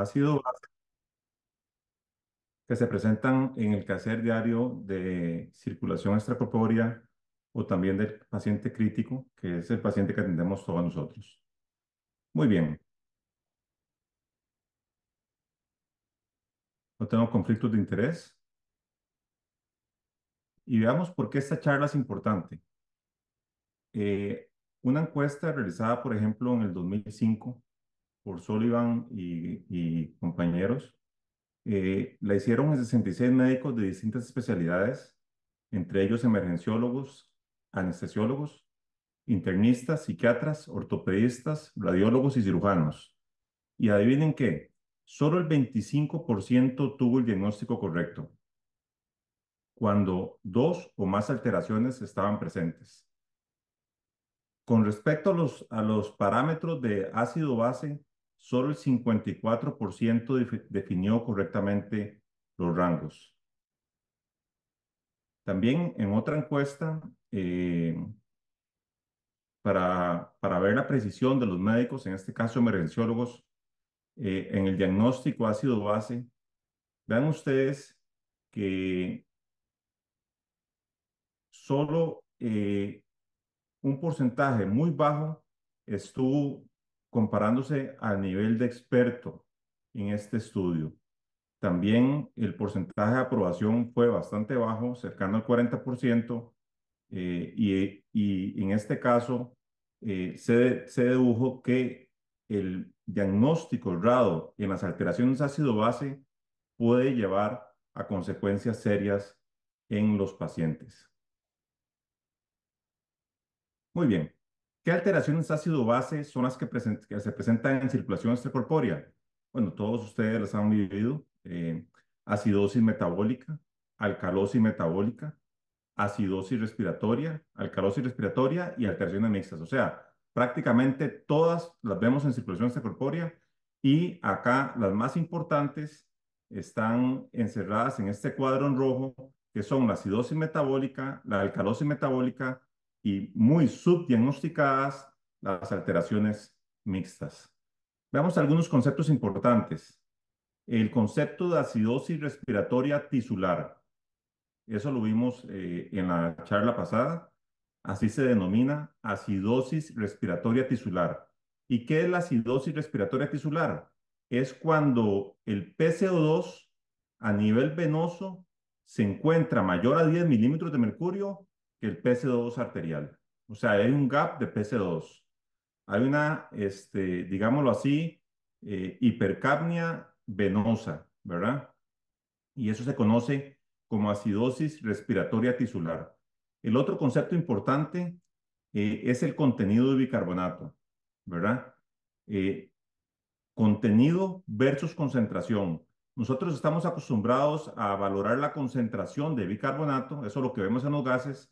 ácido que se presentan en el quehacer diario de circulación extracorpórea o también del paciente crítico, que es el paciente que atendemos todos nosotros. Muy bien. No tengo conflictos de interés. Y veamos por qué esta charla es importante. Eh, una encuesta realizada, por ejemplo, en el 2005, por Sullivan y, compañeros, eh, la hicieron en 66 médicos de distintas especialidades, entre ellos emergenciólogos, anestesiólogos, internistas, psiquiatras, ortopedistas, radiólogos y cirujanos. Y adivinen qué, solo el 25% tuvo el diagnóstico correcto, cuando dos o más alteraciones estaban presentes. Con respecto a los, a los parámetros de ácido base, solo el 54% definió correctamente los rangos. También en otra encuesta, eh, para, para, ver la precisión de los médicos, en este caso emergenciólogos, eh, en el diagnóstico ácido base, vean ustedes que solo eh, un porcentaje muy bajo estuvo comparándose al nivel de experto en este estudio. También el porcentaje de aprobación fue bastante bajo, cercano al 40%, eh, y, en este caso eh, se, se dedujo que el diagnóstico errado en las alteraciones ácido-base puede llevar a consecuencias serias en los pacientes. Muy bien, ¿Qué alteraciones ácido-base son las que, se presentan en circulación extracorpórea? Bueno, todos ustedes las han vivido. Eh, acidosis metabólica, alcalosis metabólica, acidosis respiratoria, alcalosis respiratoria y alteraciones mixtas. O sea, prácticamente todas las vemos en circulación extracorpórea y acá las más importantes están encerradas en este cuadro en rojo, que son la acidosis metabólica, la alcalosis metabólica, y muy subdiagnosticadas las alteraciones mixtas. Veamos algunos conceptos importantes. El concepto de acidosis respiratoria tisular. Eso lo vimos eh, en la charla pasada. Así se denomina acidosis respiratoria tisular. ¿Y qué es la acidosis respiratoria tisular? Es cuando el PCO2 a nivel venoso se encuentra mayor a 10 milímetros de mercurio que el PC2 arterial. O sea, hay un gap de PC2. Hay una, este, digámoslo así, eh, hipercapnia venosa, ¿verdad? Y eso se conoce como acidosis respiratoria tisular. El otro concepto importante eh, es el contenido de bicarbonato, ¿verdad? Eh, contenido versus concentración. Nosotros estamos acostumbrados a valorar la concentración de bicarbonato, eso es lo que vemos en los gases,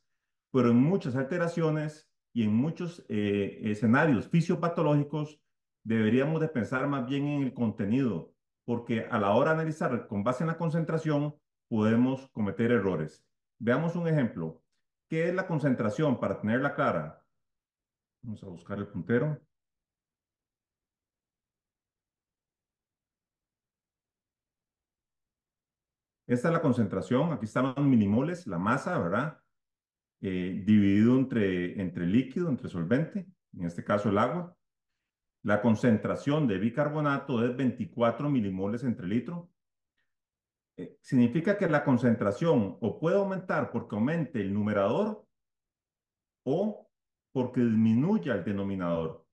pero en muchas alteraciones y en muchos eh, escenarios fisiopatológicos deberíamos de pensar más bien en el contenido, porque a la hora de analizar con base en la concentración podemos cometer errores. Veamos un ejemplo. ¿Qué es la concentración para tenerla clara? Vamos a buscar el puntero. Esta es la concentración, aquí están los minimoles, la masa, ¿verdad? Eh, dividido entre, entre líquido, entre solvente, en este caso el agua. La concentración de bicarbonato es 24 milimoles entre litro. Eh, significa que la concentración o puede aumentar porque aumente el numerador o porque disminuya el denominador.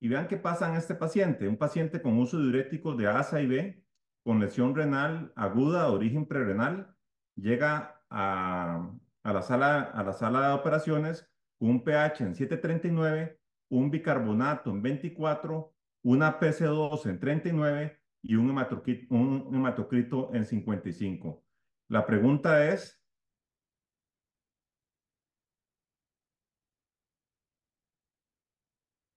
Y vean qué pasa en este paciente, un paciente con uso diurético de ASA y B, con lesión renal aguda de origen prerenal, llega a, a la sala, a la sala de operaciones un pH en 739, un bicarbonato en 24, una PC2 en 39 y un hematocrito, un hematocrito en 55. La pregunta es,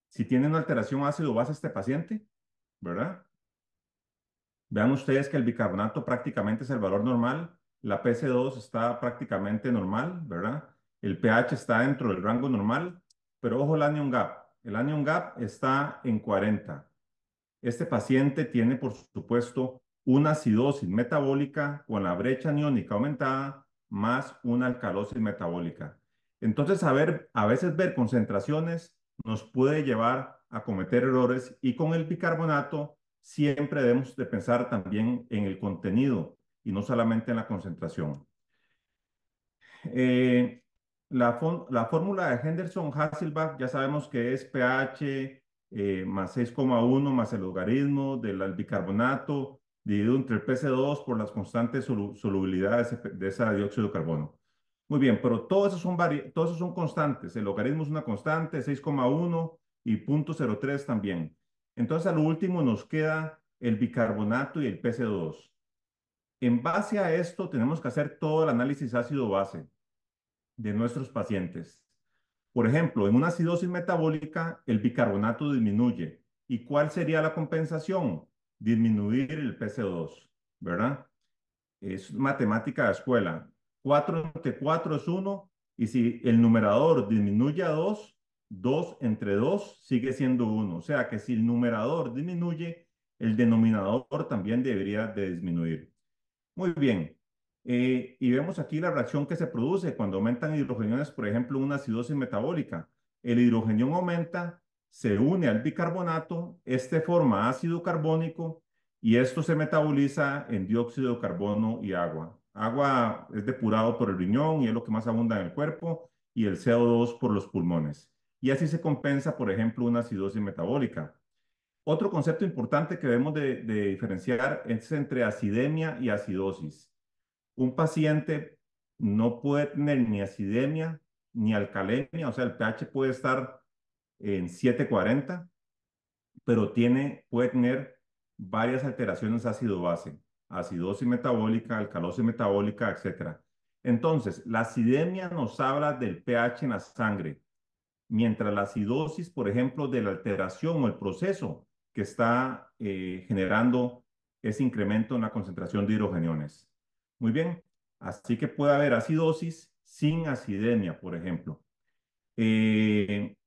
si tiene una alteración ácido-base este paciente, ¿verdad? Vean ustedes que el bicarbonato prácticamente es el valor normal, la PC2 está prácticamente normal, ¿verdad? El pH está dentro del rango normal, pero ojo el anion gap. El anion gap está en 40. Este paciente tiene, por supuesto, una acidosis metabólica con la brecha aniónica aumentada más una alcalosis metabólica. Entonces, a, a veces ver concentraciones nos puede llevar a cometer errores y con el bicarbonato siempre debemos de pensar también en el contenido y no solamente en la concentración. Eh, la, fórmula de Henderson-Hasselbach ya sabemos que es pH eh, más 6,1 más el logaritmo del bicarbonato dividido entre el PC2 por las constantes solubilidades de ese dióxido de carbono. Muy bien, pero todos esos son, todos esos son constantes. El logaritmo es una constante, 6,1 y 0.03 también. Entonces, al último nos queda el bicarbonato y el PC2. En base a esto, tenemos que hacer todo el análisis ácido-base de nuestros pacientes. Por ejemplo, en una acidosis metabólica, el bicarbonato disminuye. ¿Y cuál sería la compensación? Disminuir el PCO2, ¿verdad? Es matemática de escuela. 4 entre 4 es 1, y si el numerador disminuye a 2, 2 entre 2 sigue siendo 1. O sea que si el numerador disminuye, el denominador también debería de disminuir. Muy bien. Eh, y vemos aquí la reacción que se produce cuando aumentan hidrogeniones, por ejemplo, una acidosis metabólica. El hidrogenión aumenta, se une al bicarbonato, este forma ácido carbónico y esto se metaboliza en dióxido de carbono y agua. Agua es depurado por el riñón y es lo que más abunda en el cuerpo y el CO2 por los pulmones. Y así se compensa, por ejemplo, una acidosis metabólica. Otro concepto importante que debemos de, diferenciar es entre acidemia y acidosis. Un paciente no puede tener ni acidemia ni alcalemia, o sea, el pH puede estar en 740, pero tiene, puede tener varias alteraciones ácido-base, acidosis metabólica, alcalosis metabólica, etc. Entonces, la acidemia nos habla del pH en la sangre, mientras la acidosis, por ejemplo, de la alteración o el proceso que está eh, generando ese incremento en la concentración de hidrogeniones. Muy bien, así que puede haber acidosis sin acidemia, por ejemplo. Eh,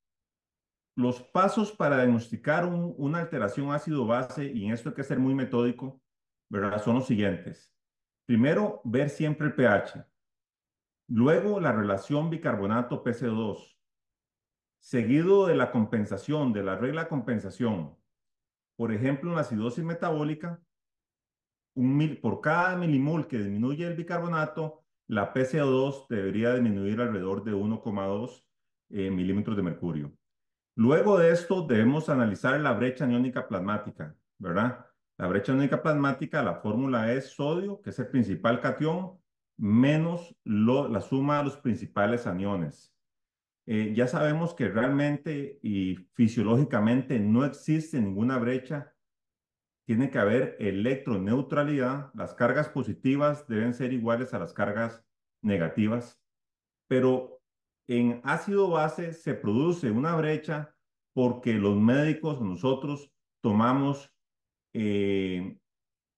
los pasos para diagnosticar una alteración ácido-base, y en esto hay que ser muy metódico, ¿verdad? son los siguientes. Primero, ver siempre el pH. Luego, la relación bicarbonato-PCO2. Seguido de la compensación, de la regla de compensación. Por ejemplo, en la acidosis metabólica, un por cada milimol que disminuye el bicarbonato, la PCO2 debería disminuir alrededor de 1,2 eh, milímetros de mercurio. Luego de esto, debemos analizar la brecha aniónica plasmática, ¿verdad? La brecha aniónica plasmática, la fórmula es sodio, que es el principal cation, menos la suma de los principales aniones. Eh, ya sabemos que realmente y fisiológicamente no existe ninguna brecha. Tiene que haber electroneutralidad. Las cargas positivas deben ser iguales a las cargas negativas. Pero en ácido-base se produce una brecha porque los médicos, nosotros, tomamos eh,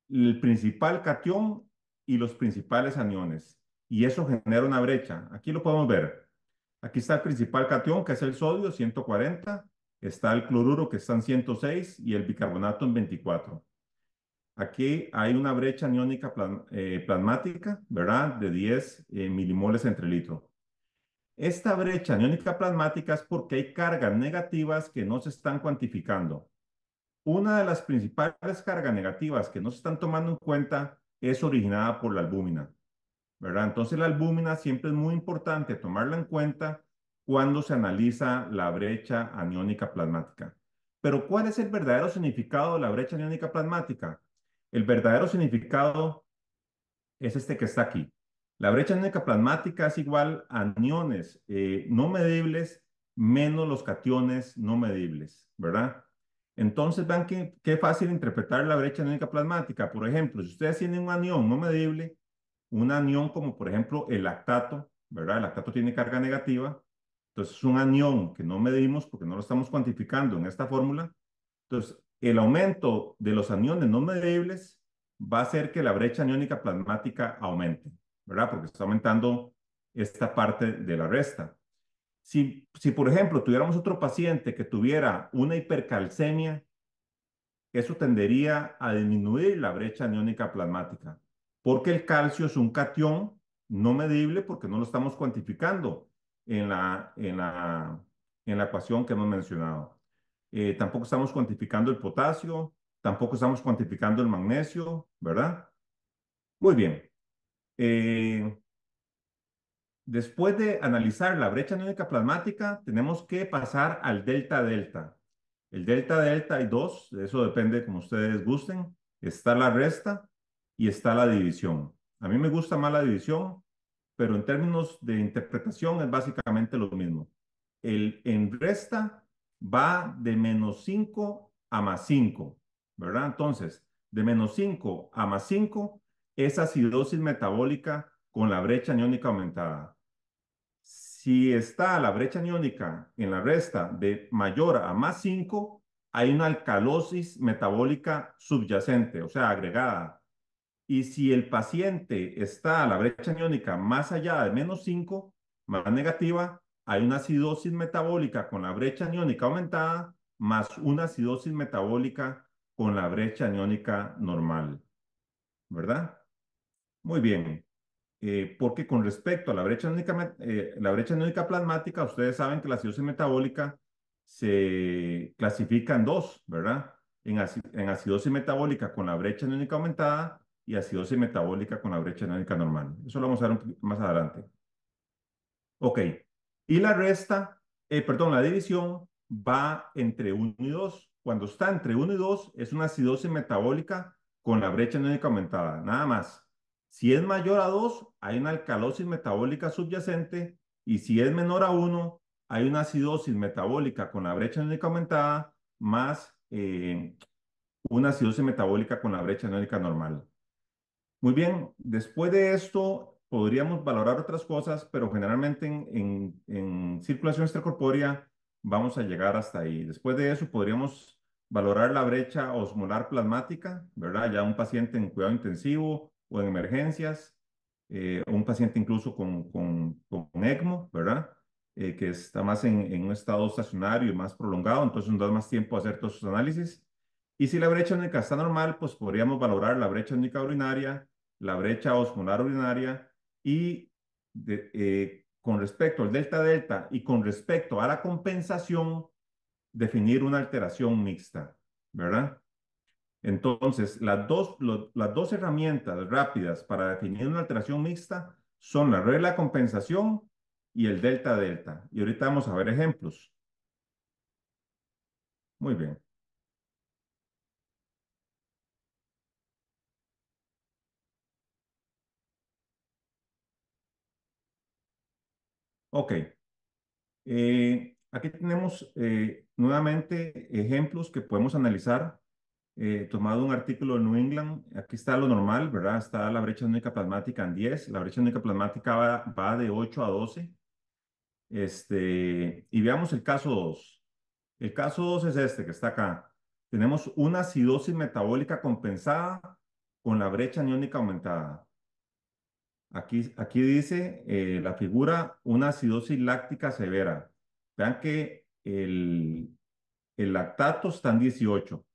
el principal cation y los principales aniones. Y eso genera una brecha. Aquí lo podemos ver. Aquí está el principal cation, que es el sodio, 140. Está el cloruro, que está en 106, y el bicarbonato en 24. Aquí hay una brecha aniónica eh, plasmática, ¿verdad? De 10 eh, milimoles entre litro. Esta brecha aniónica plasmática es porque hay cargas negativas que no se están cuantificando. Una de las principales cargas negativas que no se están tomando en cuenta es originada por la albúmina. ¿verdad? Entonces la albúmina siempre es muy importante tomarla en cuenta cuando se analiza la brecha aniónica plasmática. Pero ¿cuál es el verdadero significado de la brecha aniónica plasmática? El verdadero significado es este que está aquí. La brecha aniónica plasmática es igual a aniones eh, no medibles menos los cationes no medibles, ¿verdad? Entonces, vean qué, qué fácil interpretar la brecha aniónica plasmática. Por ejemplo, si ustedes tienen un anión no medible, un anión como por ejemplo el lactato, ¿verdad? El lactato tiene carga negativa, entonces es un anión que no medimos porque no lo estamos cuantificando en esta fórmula, entonces el aumento de los aniones no medibles va a hacer que la brecha aniónica plasmática aumente, ¿verdad? Porque está aumentando esta parte de la resta. Si, si, por ejemplo, tuviéramos otro paciente que tuviera una hipercalcemia, eso tendería a disminuir la brecha aniónica plasmática porque el calcio es un cation no medible porque no lo estamos cuantificando en la, en la, en la ecuación que hemos mencionado. Eh, tampoco estamos cuantificando el potasio, tampoco estamos cuantificando el magnesio, ¿verdad? Muy bien. Eh, después de analizar la brecha aniónica plasmática, tenemos que pasar al delta-delta. El delta-delta hay dos, eso depende como ustedes gusten. Está la resta, y está la división. A mí me gusta más la división, pero en términos de interpretación es básicamente lo mismo. El en resta va de menos 5 a más 5, ¿verdad? Entonces, de menos 5 a más 5 es acidosis metabólica con la brecha aniónica aumentada. Si está la brecha aniónica en la resta de mayor a más 5, hay una alcalosis metabólica subyacente, o sea, agregada, y si el paciente está a la brecha iónica más allá de menos 5, más negativa, hay una acidosis metabólica con la brecha aniónica aumentada más una acidosis metabólica con la brecha aniónica normal. ¿Verdad? Muy bien. Eh, porque con respecto a la brecha, aniónica eh, la brecha plasmática, ustedes saben que la acidosis metabólica se clasifica en dos, ¿verdad? En, acidosis metabólica con la brecha aniónica aumentada y acidosis metabólica con la brecha anémica normal. Eso lo vamos a ver más adelante. Ok, y la resta, eh, perdón, la división va entre 1 y 2. Cuando está entre 1 y 2 es una acidosis metabólica con la brecha anémica aumentada, nada más. Si es mayor a 2, hay una alcalosis metabólica subyacente y si es menor a 1, hay una acidosis metabólica con la brecha anémica aumentada más eh, una acidosis metabólica con la brecha anémica normal. Muy bien, después de esto podríamos valorar otras cosas, pero generalmente en, circulación extracorpórea vamos a llegar hasta ahí. Después de eso podríamos valorar la brecha osmolar plasmática, ¿verdad? Ya un paciente en cuidado intensivo o en emergencias, eh, un paciente incluso con, con, con ECMO, ¿verdad? Eh, que está más en, en, un estado estacionario y más prolongado, entonces nos da más tiempo a hacer todos sus análisis. Y si la brecha única está normal, pues podríamos valorar la brecha única urinaria, la brecha osmolar urinaria y eh, con respecto al delta-delta y con respecto a la compensación, definir una alteración mixta, ¿verdad? Entonces, las dos, las dos herramientas rápidas para definir una alteración mixta son la regla de compensación y el delta-delta. Y ahorita vamos a ver ejemplos. Muy bien. Ok. Eh, aquí tenemos eh, nuevamente ejemplos que podemos analizar. Eh, tomado un artículo de New England, aquí está lo normal, ¿verdad? Está la brecha aniónica plasmática en 10. La brecha única plasmática va, de 8 a 12. Este, y veamos el caso 2. El caso 2 es este que está acá. Tenemos una acidosis metabólica compensada con la brecha aniónica aumentada. Aquí, aquí dice eh, la figura una acidosis láctica severa. Vean que el, lactato está en 18.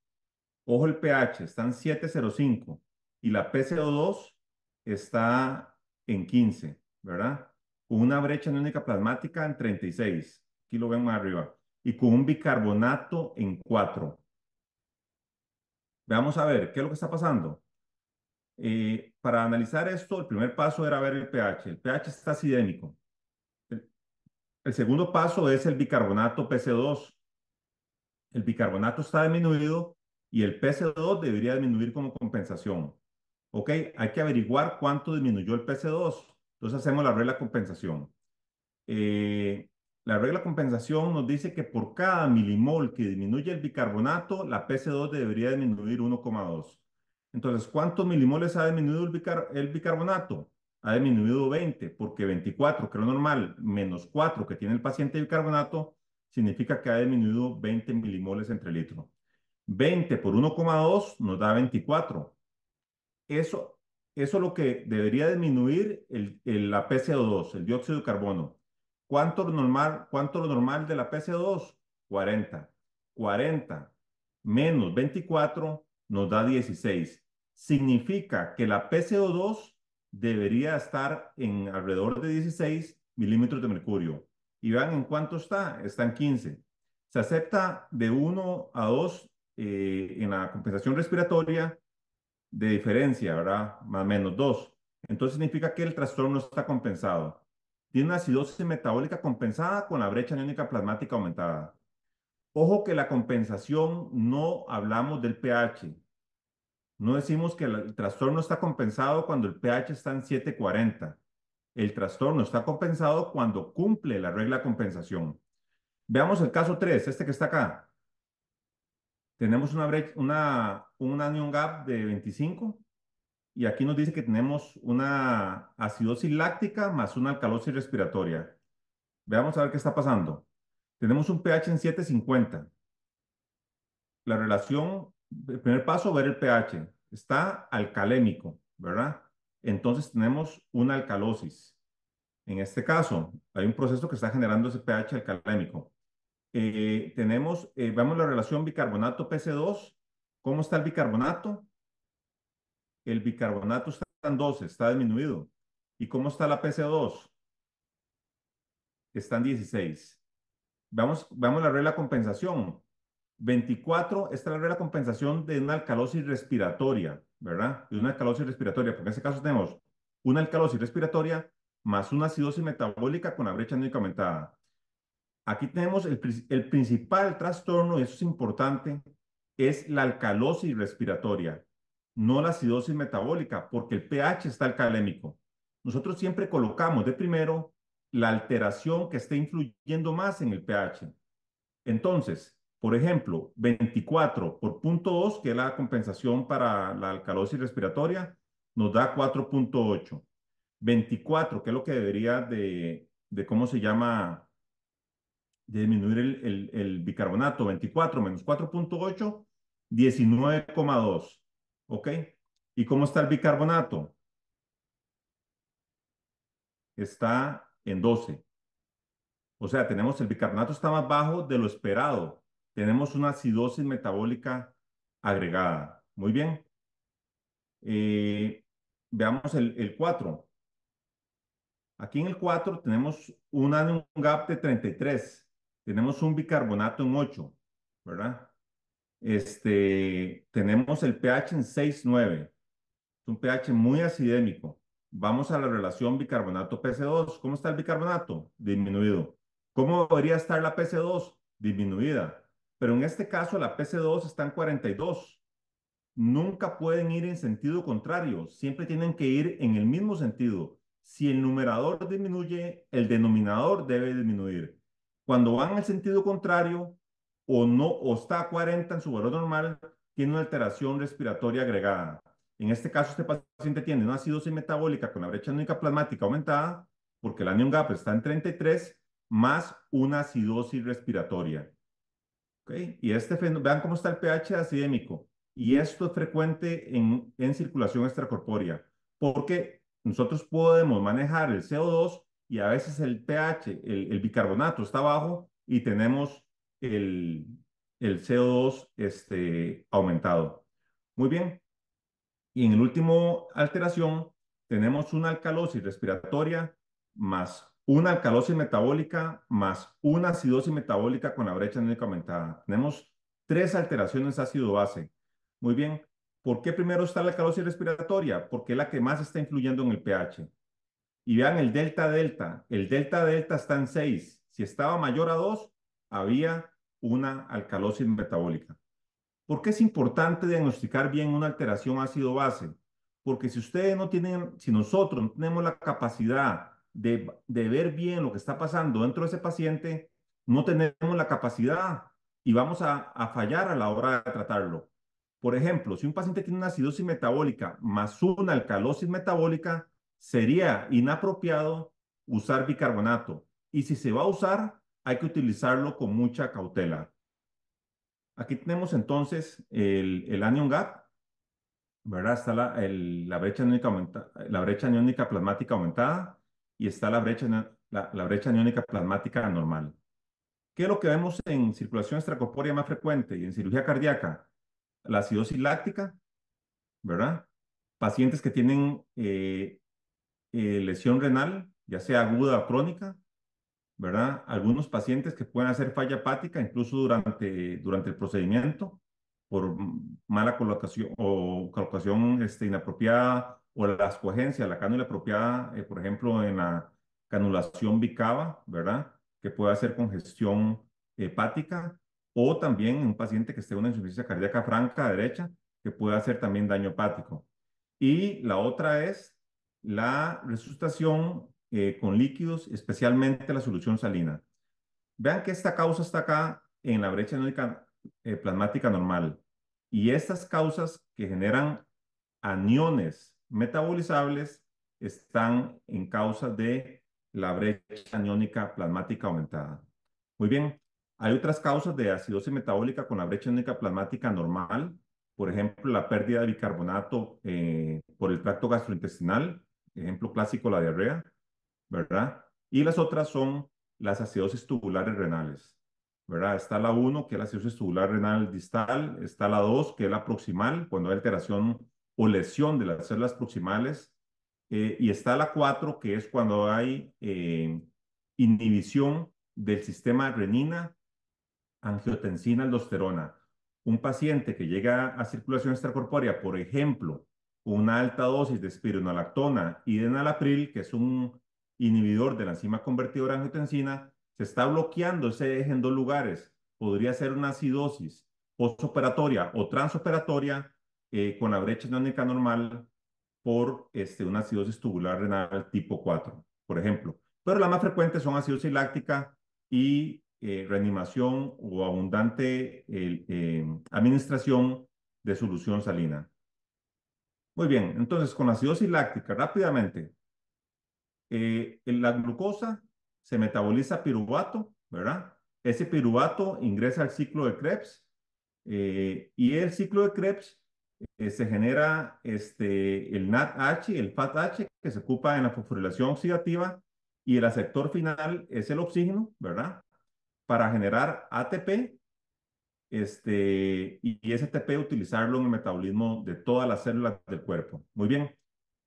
Ojo el pH, está en 7.05 y la PCO2 está en 15, ¿verdad? Con una brecha anónica plasmática en 36, aquí lo ven más arriba, y con un bicarbonato en 4. Veamos a ver, ¿qué es lo que está pasando? Eh, para analizar esto, el primer paso era ver el pH. El pH está acidémico. El, segundo paso es el bicarbonato PC2. El bicarbonato está disminuido y el PC2 debería disminuir como compensación. Ok, hay que averiguar cuánto disminuyó el PC2. Entonces hacemos la regla compensación. Eh, la regla compensación nos dice que por cada milimol que disminuye el bicarbonato, la PC2 debería disminuir 1,2. Entonces, ¿cuántos milimoles ha disminuido el, bicarbonato? Ha disminuido 20, porque 24, que es lo normal, menos 4 que tiene el paciente de bicarbonato, significa que ha disminuido 20 milimoles entre litro. 20 por 1,2 nos da 24. Eso, eso es lo que debería disminuir el, la PCO2, el dióxido de carbono. ¿Cuánto lo normal, cuánto lo normal de la PCO2? 40. 40 menos 24 nos da 16 significa que la PCO2 debería estar en alrededor de 16 milímetros de mercurio. Y vean en cuánto está, está en 15. Se acepta de 1 a 2 eh, en la compensación respiratoria de diferencia, ¿verdad? Más o menos 2. Entonces significa que el trastorno está compensado. Tiene una acidosis metabólica compensada con la brecha aniónica plasmática aumentada. Ojo que la compensación no hablamos del pH, no decimos que el trastorno está compensado cuando el pH está en 740. El trastorno está compensado cuando cumple la regla de compensación. Veamos el caso 3, este que está acá. Tenemos una una, un anion gap de 25 y aquí nos dice que tenemos una acidosis láctica más una alcalosis respiratoria. Veamos a ver qué está pasando. Tenemos un pH en 750. La relación el primer paso, ver el pH. Está alcalémico, ¿verdad? Entonces tenemos una alcalosis. En este caso, hay un proceso que está generando ese pH alcalémico. Eh, tenemos, eh, la relación bicarbonato-PC2. ¿Cómo está el bicarbonato? El bicarbonato está en 12, está disminuido. ¿Y cómo está la PC2? Está en 16. Vamos a la regla de compensación. 24 es traer la compensación de una alcalosis respiratoria, ¿verdad? De una alcalosis respiratoria, porque en ese caso tenemos una alcalosis respiratoria más una acidosis metabólica con la brecha anónima aumentada. Aquí tenemos el, el principal trastorno, y eso es importante, es la alcalosis respiratoria, no la acidosis metabólica, porque el pH está alcalémico. Nosotros siempre colocamos de primero la alteración que esté influyendo más en el pH. Entonces, por ejemplo, 24 por punto 2, que es la compensación para la alcalosis respiratoria, nos da 4.8. 24, que es lo que debería de, ¿cómo se llama? disminuir el, el, el bicarbonato. 24 menos 4.8, 19,2. ¿Ok? ¿Y cómo está el bicarbonato? Está en 12. O sea, tenemos el bicarbonato está más bajo de lo esperado tenemos una acidosis metabólica agregada. Muy bien. Eh, veamos el 4. Aquí en el 4 tenemos un gap de 33. Tenemos un bicarbonato en 8, ¿verdad? Este, tenemos el pH en 6,9. Es un pH muy acidémico. Vamos a la relación bicarbonato-PC2. ¿Cómo está el bicarbonato? Disminuido. ¿Cómo debería estar la PC2? Disminuida pero en este caso la PC2 está en 42. Nunca pueden ir en sentido contrario, siempre tienen que ir en el mismo sentido. Si el numerador disminuye, el denominador debe disminuir. Cuando van en sentido contrario o no o está a 40 en su valor normal, tiene una alteración respiratoria agregada. En este caso, este paciente tiene una acidosis metabólica con la brecha anónica plasmática aumentada, porque el anion gap está en 33, más una acidosis respiratoria. Y este vean cómo está el pH acidémico. Y esto es frecuente en, circulación extracorpórea, porque nosotros podemos manejar el CO2 y a veces el pH, el, bicarbonato está bajo y tenemos el, CO2 este, aumentado. Muy bien. Y en el último alteración tenemos una alcalosis respiratoria más una alcalosis metabólica más una acidosis metabólica con la brecha anémica aumentada. Tenemos tres alteraciones ácido-base. Muy bien, ¿por qué primero está la alcalosis respiratoria? Porque es la que más está influyendo en el pH. Y vean el delta-delta. El delta-delta está en 6. Si estaba mayor a 2, había una alcalosis metabólica. ¿Por qué es importante diagnosticar bien una alteración ácido-base? Porque si ustedes no tienen, si nosotros no tenemos la capacidad de, ver bien lo que está pasando dentro de ese paciente, no tenemos la capacidad y vamos a, fallar a la hora de tratarlo. Por ejemplo, si un paciente tiene una acidosis metabólica más una alcalosis metabólica, sería inapropiado usar bicarbonato. Y si se va a usar, hay que utilizarlo con mucha cautela. Aquí tenemos entonces el, el anion gap, ¿verdad? Está la, la brecha, la brecha aniónica plasmática aumentada y está la brecha, la, brecha aniónica plasmática anormal. ¿Qué es lo que vemos en circulación extracorpórea más frecuente y en cirugía cardíaca? La acidosis láctica, ¿verdad? Pacientes que tienen eh, eh, lesión renal, ya sea aguda o crónica, ¿verdad? Algunos pacientes que pueden hacer falla hepática, incluso durante, durante el procedimiento, por mala colocación o colocación este, inapropiada o las coagencias, la cánula apropiada, eh, por ejemplo, en la canulación bicava, ¿verdad? Que puede hacer congestión hepática, o también en un paciente que esté en una insuficiencia cardíaca franca derecha, que puede hacer también daño hepático. Y la otra es la resustación eh, con líquidos, especialmente la solución salina. Vean que esta causa está acá en la brecha anódica eh, plasmática normal. Y estas causas que generan aniones metabolizables están en causa de la brecha aniónica plasmática aumentada. Muy bien, hay otras causas de acidosis metabólica con la brecha aniónica plasmática normal, por ejemplo, la pérdida de bicarbonato eh, por el tracto gastrointestinal, ejemplo clásico la diarrea, ¿verdad? Y las otras son las acidosis tubulares renales, ¿verdad? Está la 1, que es la acidosis tubular renal distal, está la 2, que es la proximal, cuando hay alteración o lesión de las células proximales. Eh, y está la 4, que es cuando hay eh, inhibición del sistema renina, angiotensina, aldosterona. Un paciente que llega a circulación extracorpórea, por ejemplo, una alta dosis de espironolactona y de enalapril, que es un inhibidor de la enzima convertidora angiotensina, se está bloqueando ese eje en dos lugares. Podría ser una acidosis postoperatoria o transoperatoria eh, con la brecha neónica normal por este, una acidosis tubular renal tipo 4, por ejemplo. Pero las más frecuentes son acidosis láctica y eh, reanimación o abundante eh, administración de solución salina. Muy bien, entonces con la acidosis láctica, rápidamente, la glucosa se metaboliza piruvato, ¿verdad? Ese piruvato ingresa al ciclo de Krebs y el ciclo de Krebs eh, se genera este, el NADH, el FATH, que se ocupa en la fosforilación oxidativa, y el aceptor final es el oxígeno, ¿verdad? Para generar ATP, este, y ese ATP utilizarlo en el metabolismo de todas las células del cuerpo. Muy bien.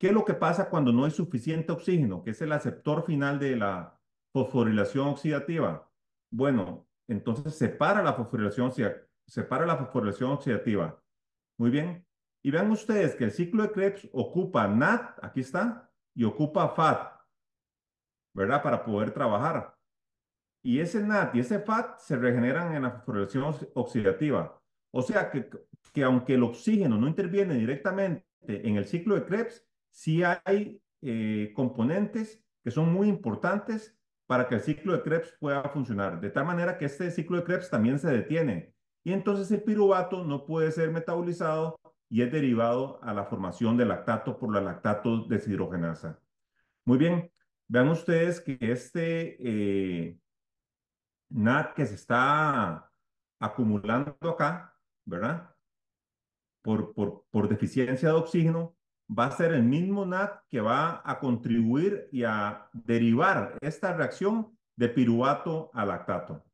¿Qué es lo que pasa cuando no hay suficiente oxígeno, que es el aceptor final de la fosforilación oxidativa? Bueno, entonces separa la fosforilación, separa la fosforilación oxidativa muy bien. Y vean ustedes que el ciclo de Krebs ocupa NAT, aquí está, y ocupa FAT, ¿verdad? Para poder trabajar. Y ese NAT y ese FAT se regeneran en la fosforilación oxidativa. O sea que, que aunque el oxígeno no interviene directamente en el ciclo de Krebs, sí hay eh, componentes que son muy importantes para que el ciclo de Krebs pueda funcionar. De tal manera que este ciclo de Krebs también se detiene y entonces el piruvato no puede ser metabolizado y es derivado a la formación de lactato por la lactato deshidrogenasa. Muy bien, vean ustedes que este eh, NAT que se está acumulando acá, ¿verdad? Por, por, por deficiencia de oxígeno, va a ser el mismo NAT que va a contribuir y a derivar esta reacción de piruvato a lactato.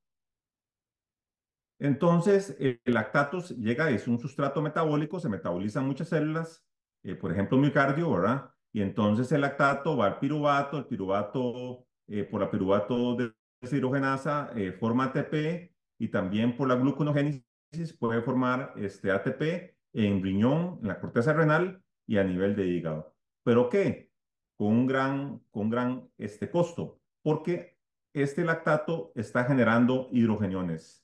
Entonces, eh, el lactato llega, es un sustrato metabólico, se metabolizan muchas células, eh, por ejemplo, miocardio, ¿verdad? Y entonces el lactato va al piruvato, el piruvato, eh, por la piruvato de forma ATP y también por la gluconogénesis puede formar este ATP en riñón, en la corteza renal y a nivel de hígado. ¿Pero qué? Con un gran, con gran este costo, porque este lactato está generando hidrogeniones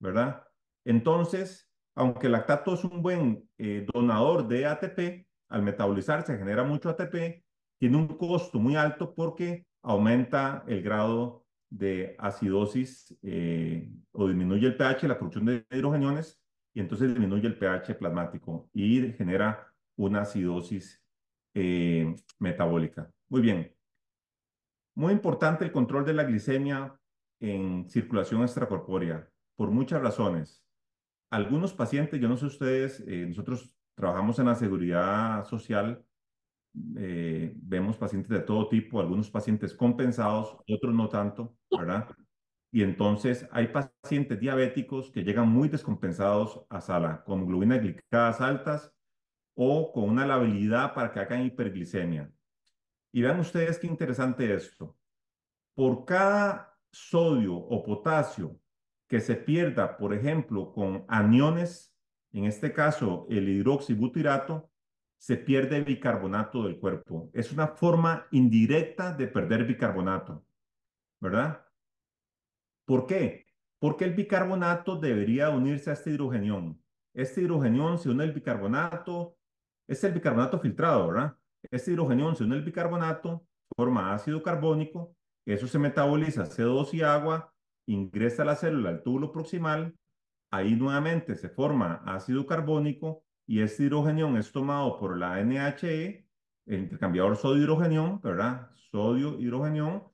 ¿verdad? Entonces, aunque el lactato es un buen eh, donador de ATP, al metabolizarse genera mucho ATP, tiene un costo muy alto porque aumenta el grado de acidosis eh, o disminuye el pH, la producción de hidrogeniones, y entonces disminuye el pH plasmático y genera una acidosis eh, metabólica. Muy bien. Muy importante el control de la glicemia en circulación extracorpórea por muchas razones. Algunos pacientes, yo no sé ustedes, eh, nosotros trabajamos en la seguridad social, eh, vemos pacientes de todo tipo, algunos pacientes compensados, otros no tanto, ¿verdad? Y entonces hay pacientes diabéticos que llegan muy descompensados a sala, con glucosa glicadas altas o con una labilidad para que hagan hiperglicemia. Y vean ustedes qué interesante esto. Por cada sodio o potasio que se pierda, por ejemplo, con aniones, en este caso el hidroxibutirato, se pierde bicarbonato del cuerpo. Es una forma indirecta de perder bicarbonato, ¿verdad? ¿Por qué? Porque el bicarbonato debería unirse a este hidrogenión. Este hidrogenión se une al bicarbonato, es el bicarbonato filtrado, ¿verdad? Este hidrogenión se une al bicarbonato, forma ácido carbónico, eso se metaboliza CO2 y agua, ingresa a la célula al túbulo proximal, ahí nuevamente se forma ácido carbónico y este hidrogenión es tomado por la NHE, el intercambiador sodio-hidrogenión, ¿verdad? Sodio-hidrogenión,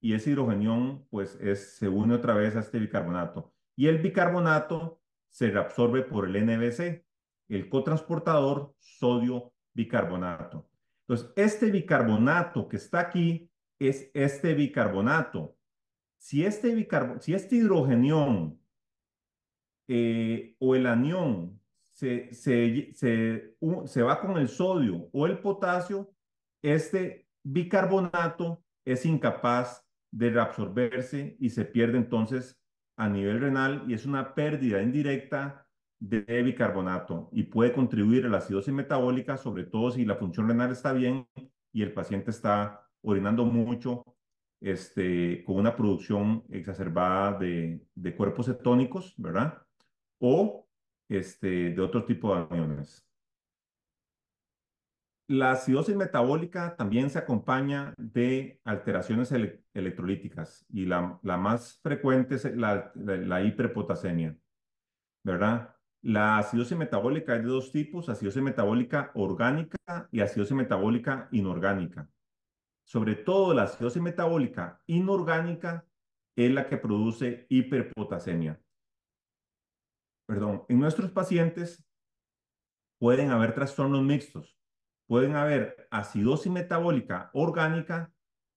y ese hidrogenión pues es, se une otra vez a este bicarbonato. Y el bicarbonato se reabsorbe por el NBC, el cotransportador sodio-bicarbonato. Entonces, este bicarbonato que está aquí es este bicarbonato si este, si este hidrogenión eh, o el anión se, se, se, se va con el sodio o el potasio, este bicarbonato es incapaz de reabsorberse y se pierde entonces a nivel renal y es una pérdida indirecta de bicarbonato y puede contribuir a la acidosis metabólica, sobre todo si la función renal está bien y el paciente está orinando mucho este, con una producción exacerbada de, cuerpos cetónicos, ¿verdad? O este, de otro tipo de aniones. La acidosis metabólica también se acompaña de alteraciones electrolíticas y la, más frecuente es la, la, la, hiperpotasemia, ¿verdad? La acidosis metabólica es de dos tipos, acidosis metabólica orgánica y acidosis metabólica inorgánica sobre todo la acidosis metabólica inorgánica, es la que produce hiperpotasemia. Perdón, en nuestros pacientes pueden haber trastornos mixtos. Pueden haber acidosis metabólica orgánica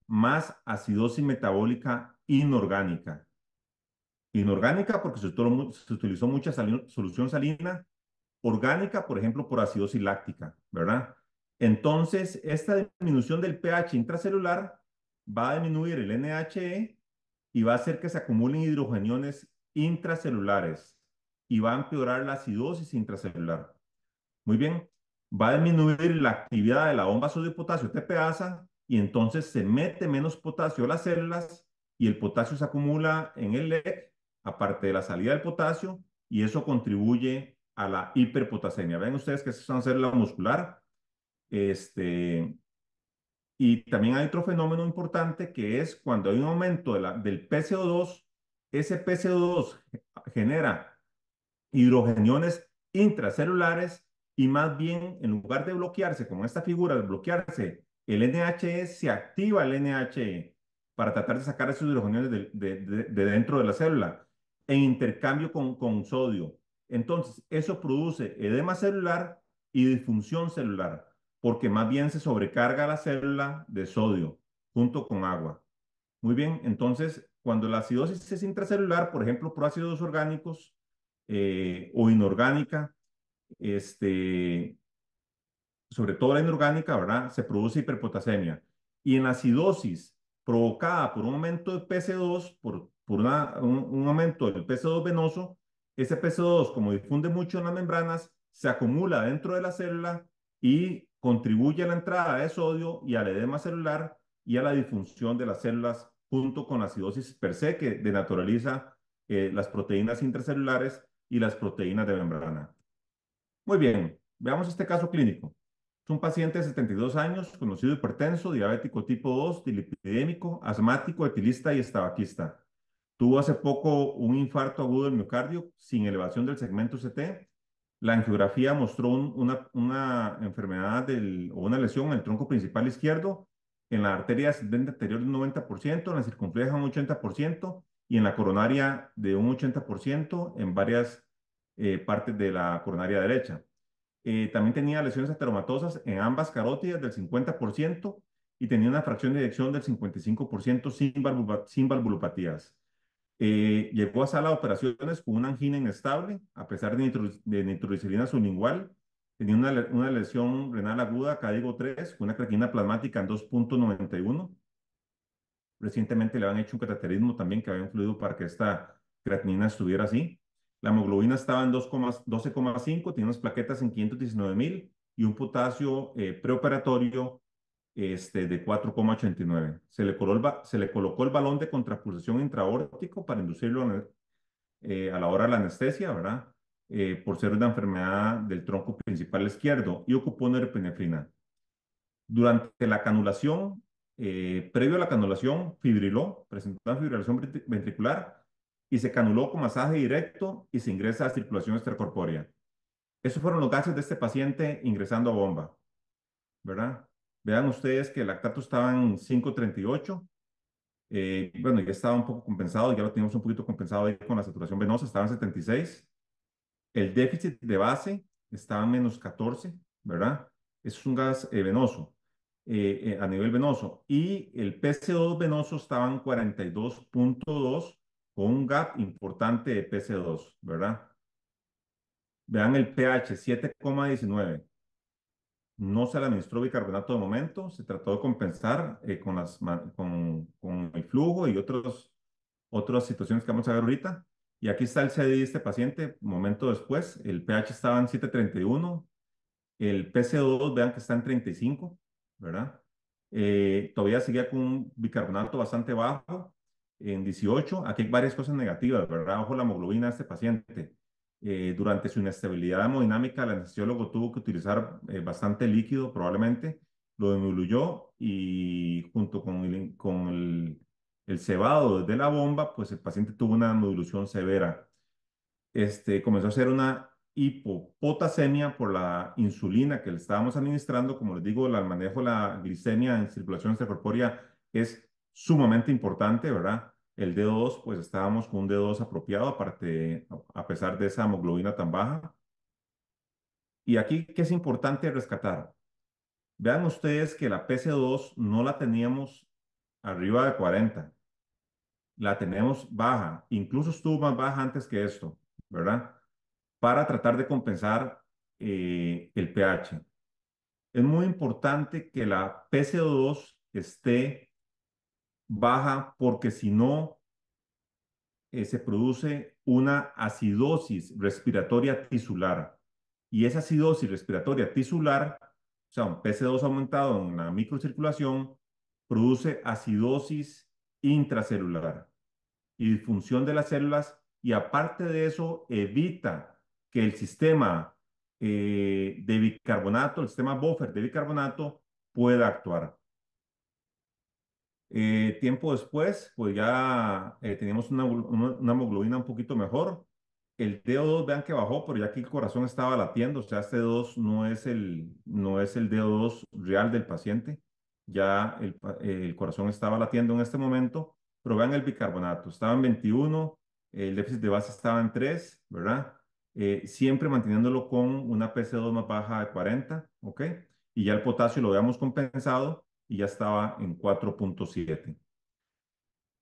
más acidosis metabólica inorgánica. Inorgánica porque se, se utilizó mucha solución salina. Orgánica, por ejemplo, por acidosis láctica, ¿verdad? Entonces, esta disminución del pH intracelular va a disminuir el NHE y va a hacer que se acumulen hidrogeniones intracelulares y va a empeorar la acidosis intracelular. Muy bien, va a disminuir la actividad de la bomba sodio potasio TPasa y entonces se mete menos potasio a las células y el potasio se acumula en el LEC, aparte de la salida del potasio, y eso contribuye a la hiperpotasemia. Ven ustedes que es una célula muscular este, y también hay otro fenómeno importante que es cuando hay un aumento de la, del PCO2, ese PCO2 genera hidrogeniones intracelulares y más bien en lugar de bloquearse, como esta figura, de bloquearse, el NHE se activa el NHE para tratar de sacar esos hidrogeniones de, de dentro de la célula en intercambio con, con sodio. Entonces, eso produce edema celular y disfunción celular porque más bien se sobrecarga la célula de sodio junto con agua. Muy bien, entonces, cuando la acidosis es intracelular, por ejemplo, por ácidos orgánicos eh, o inorgánica, este, sobre todo la inorgánica, ¿verdad? Se produce hiperpotasemia. Y en la acidosis provocada por un aumento de PC2, por, por una, un, un aumento del PC2 venoso, ese PC2, como difunde mucho en las membranas, se acumula dentro de la célula y contribuye a la entrada de sodio y al edema celular y a la disfunción de las células junto con la acidosis per se que denaturaliza eh, las proteínas intracelulares y las proteínas de membrana. Muy bien, veamos este caso clínico. Es un paciente de 72 años, conocido hipertenso, diabético tipo 2, dilipidémico, asmático, etilista y estabaquista. Tuvo hace poco un infarto agudo del miocardio sin elevación del segmento CT la angiografía mostró una, enfermedad o una lesión en el tronco principal izquierdo, en la arteria ascendente anterior del un 90%, en la circunfleja un 80% y en la coronaria de un 80% en varias eh, partes de la coronaria derecha. Eh, también tenía lesiones ateromatosas en ambas carótidas del 50% y tenía una fracción de eyección del 55% sin, valvulopatías. Eh, llegó a sala de operaciones con una angina inestable, a pesar de, nitro, sublingual. Tenía una, lesión renal aguda, código 3, con una creatina plasmática en 2.91. Recientemente le habían hecho un cateterismo también que había influido para que esta creatinina estuviera así. La hemoglobina estaba en 12,5, tenía unas plaquetas en 519 mil y un potasio eh, preoperatorio este, de 4,89. Se, le se le colocó el balón de contrapulsación intraórtico para inducirlo eh, a la hora de la anestesia, ¿verdad? Eh, por ser una enfermedad del tronco principal izquierdo y ocupó norepinefrina. Durante la canulación, eh, previo a la canulación, fibriló, presentó una fibrilación ventricular y se canuló con masaje directo y se ingresa a circulación extracorpórea. Esos fueron los gases de este paciente ingresando a bomba, ¿verdad? Vean ustedes que el lactato estaba en 538. Eh, bueno, ya estaba un poco compensado, ya lo teníamos un poquito compensado ahí con la saturación venosa, estaba en 76. El déficit de base estaba en menos 14, ¿verdad? es un gas eh, venoso, eh, a nivel venoso. Y el pco 2 venoso estaba en 42.2 con un gap importante de PC2, ¿verdad? Vean el pH, 7,19. No se le administró bicarbonato de momento, se trató de compensar eh, con, las, con, el flujo y otros, otras situaciones que vamos a ver ahorita. Y aquí está el CD de este paciente, momento después, el pH estaba en 731, el PCO2 vean que está en 35, ¿verdad? Eh, todavía seguía con un bicarbonato bastante bajo, en 18, aquí hay varias cosas negativas, ¿verdad? Ojo la hemoglobina de este paciente. Eh, durante su inestabilidad hemodinámica, el anestesiólogo tuvo que utilizar eh, bastante líquido, probablemente, lo disminuyó y junto con, el, con el, cebado de la bomba, pues el paciente tuvo una demolución severa. Este, comenzó a hacer una hipopotasemia por la insulina que le estábamos administrando. Como les digo, el manejo de la glicemia en circulación extracorpórea es sumamente importante, ¿verdad? El D2, pues estábamos con un D2 apropiado, aparte, a pesar de esa hemoglobina tan baja. Y aquí, ¿qué es importante rescatar? Vean ustedes que la pco 2 no la teníamos arriba de 40. La tenemos baja, incluso estuvo más baja antes que esto, ¿verdad? Para tratar de compensar eh, el pH. Es muy importante que la pco 2 esté baja porque si no eh, se produce una acidosis respiratoria tisular. Y esa acidosis respiratoria tisular, o sea, un PC2 aumentado en la microcirculación, produce acidosis intracelular y disfunción de las células y aparte de eso evita que el sistema eh, de bicarbonato, el sistema buffer de bicarbonato pueda actuar. Eh, tiempo después, pues ya eh, teníamos una, hemoglobina un poquito mejor. El DO2 vean que bajó, pero ya aquí el corazón estaba latiendo, o sea, este 2 no es el, no es el DO2 real del paciente. Ya el, corazón estaba latiendo en este momento, pero vean el bicarbonato, estaba en 21, el déficit de base estaba en 3, ¿verdad? Eh, siempre manteniéndolo con una PC2 más baja de 40, ¿ok? Y ya el potasio lo habíamos compensado y ya estaba en 4.7.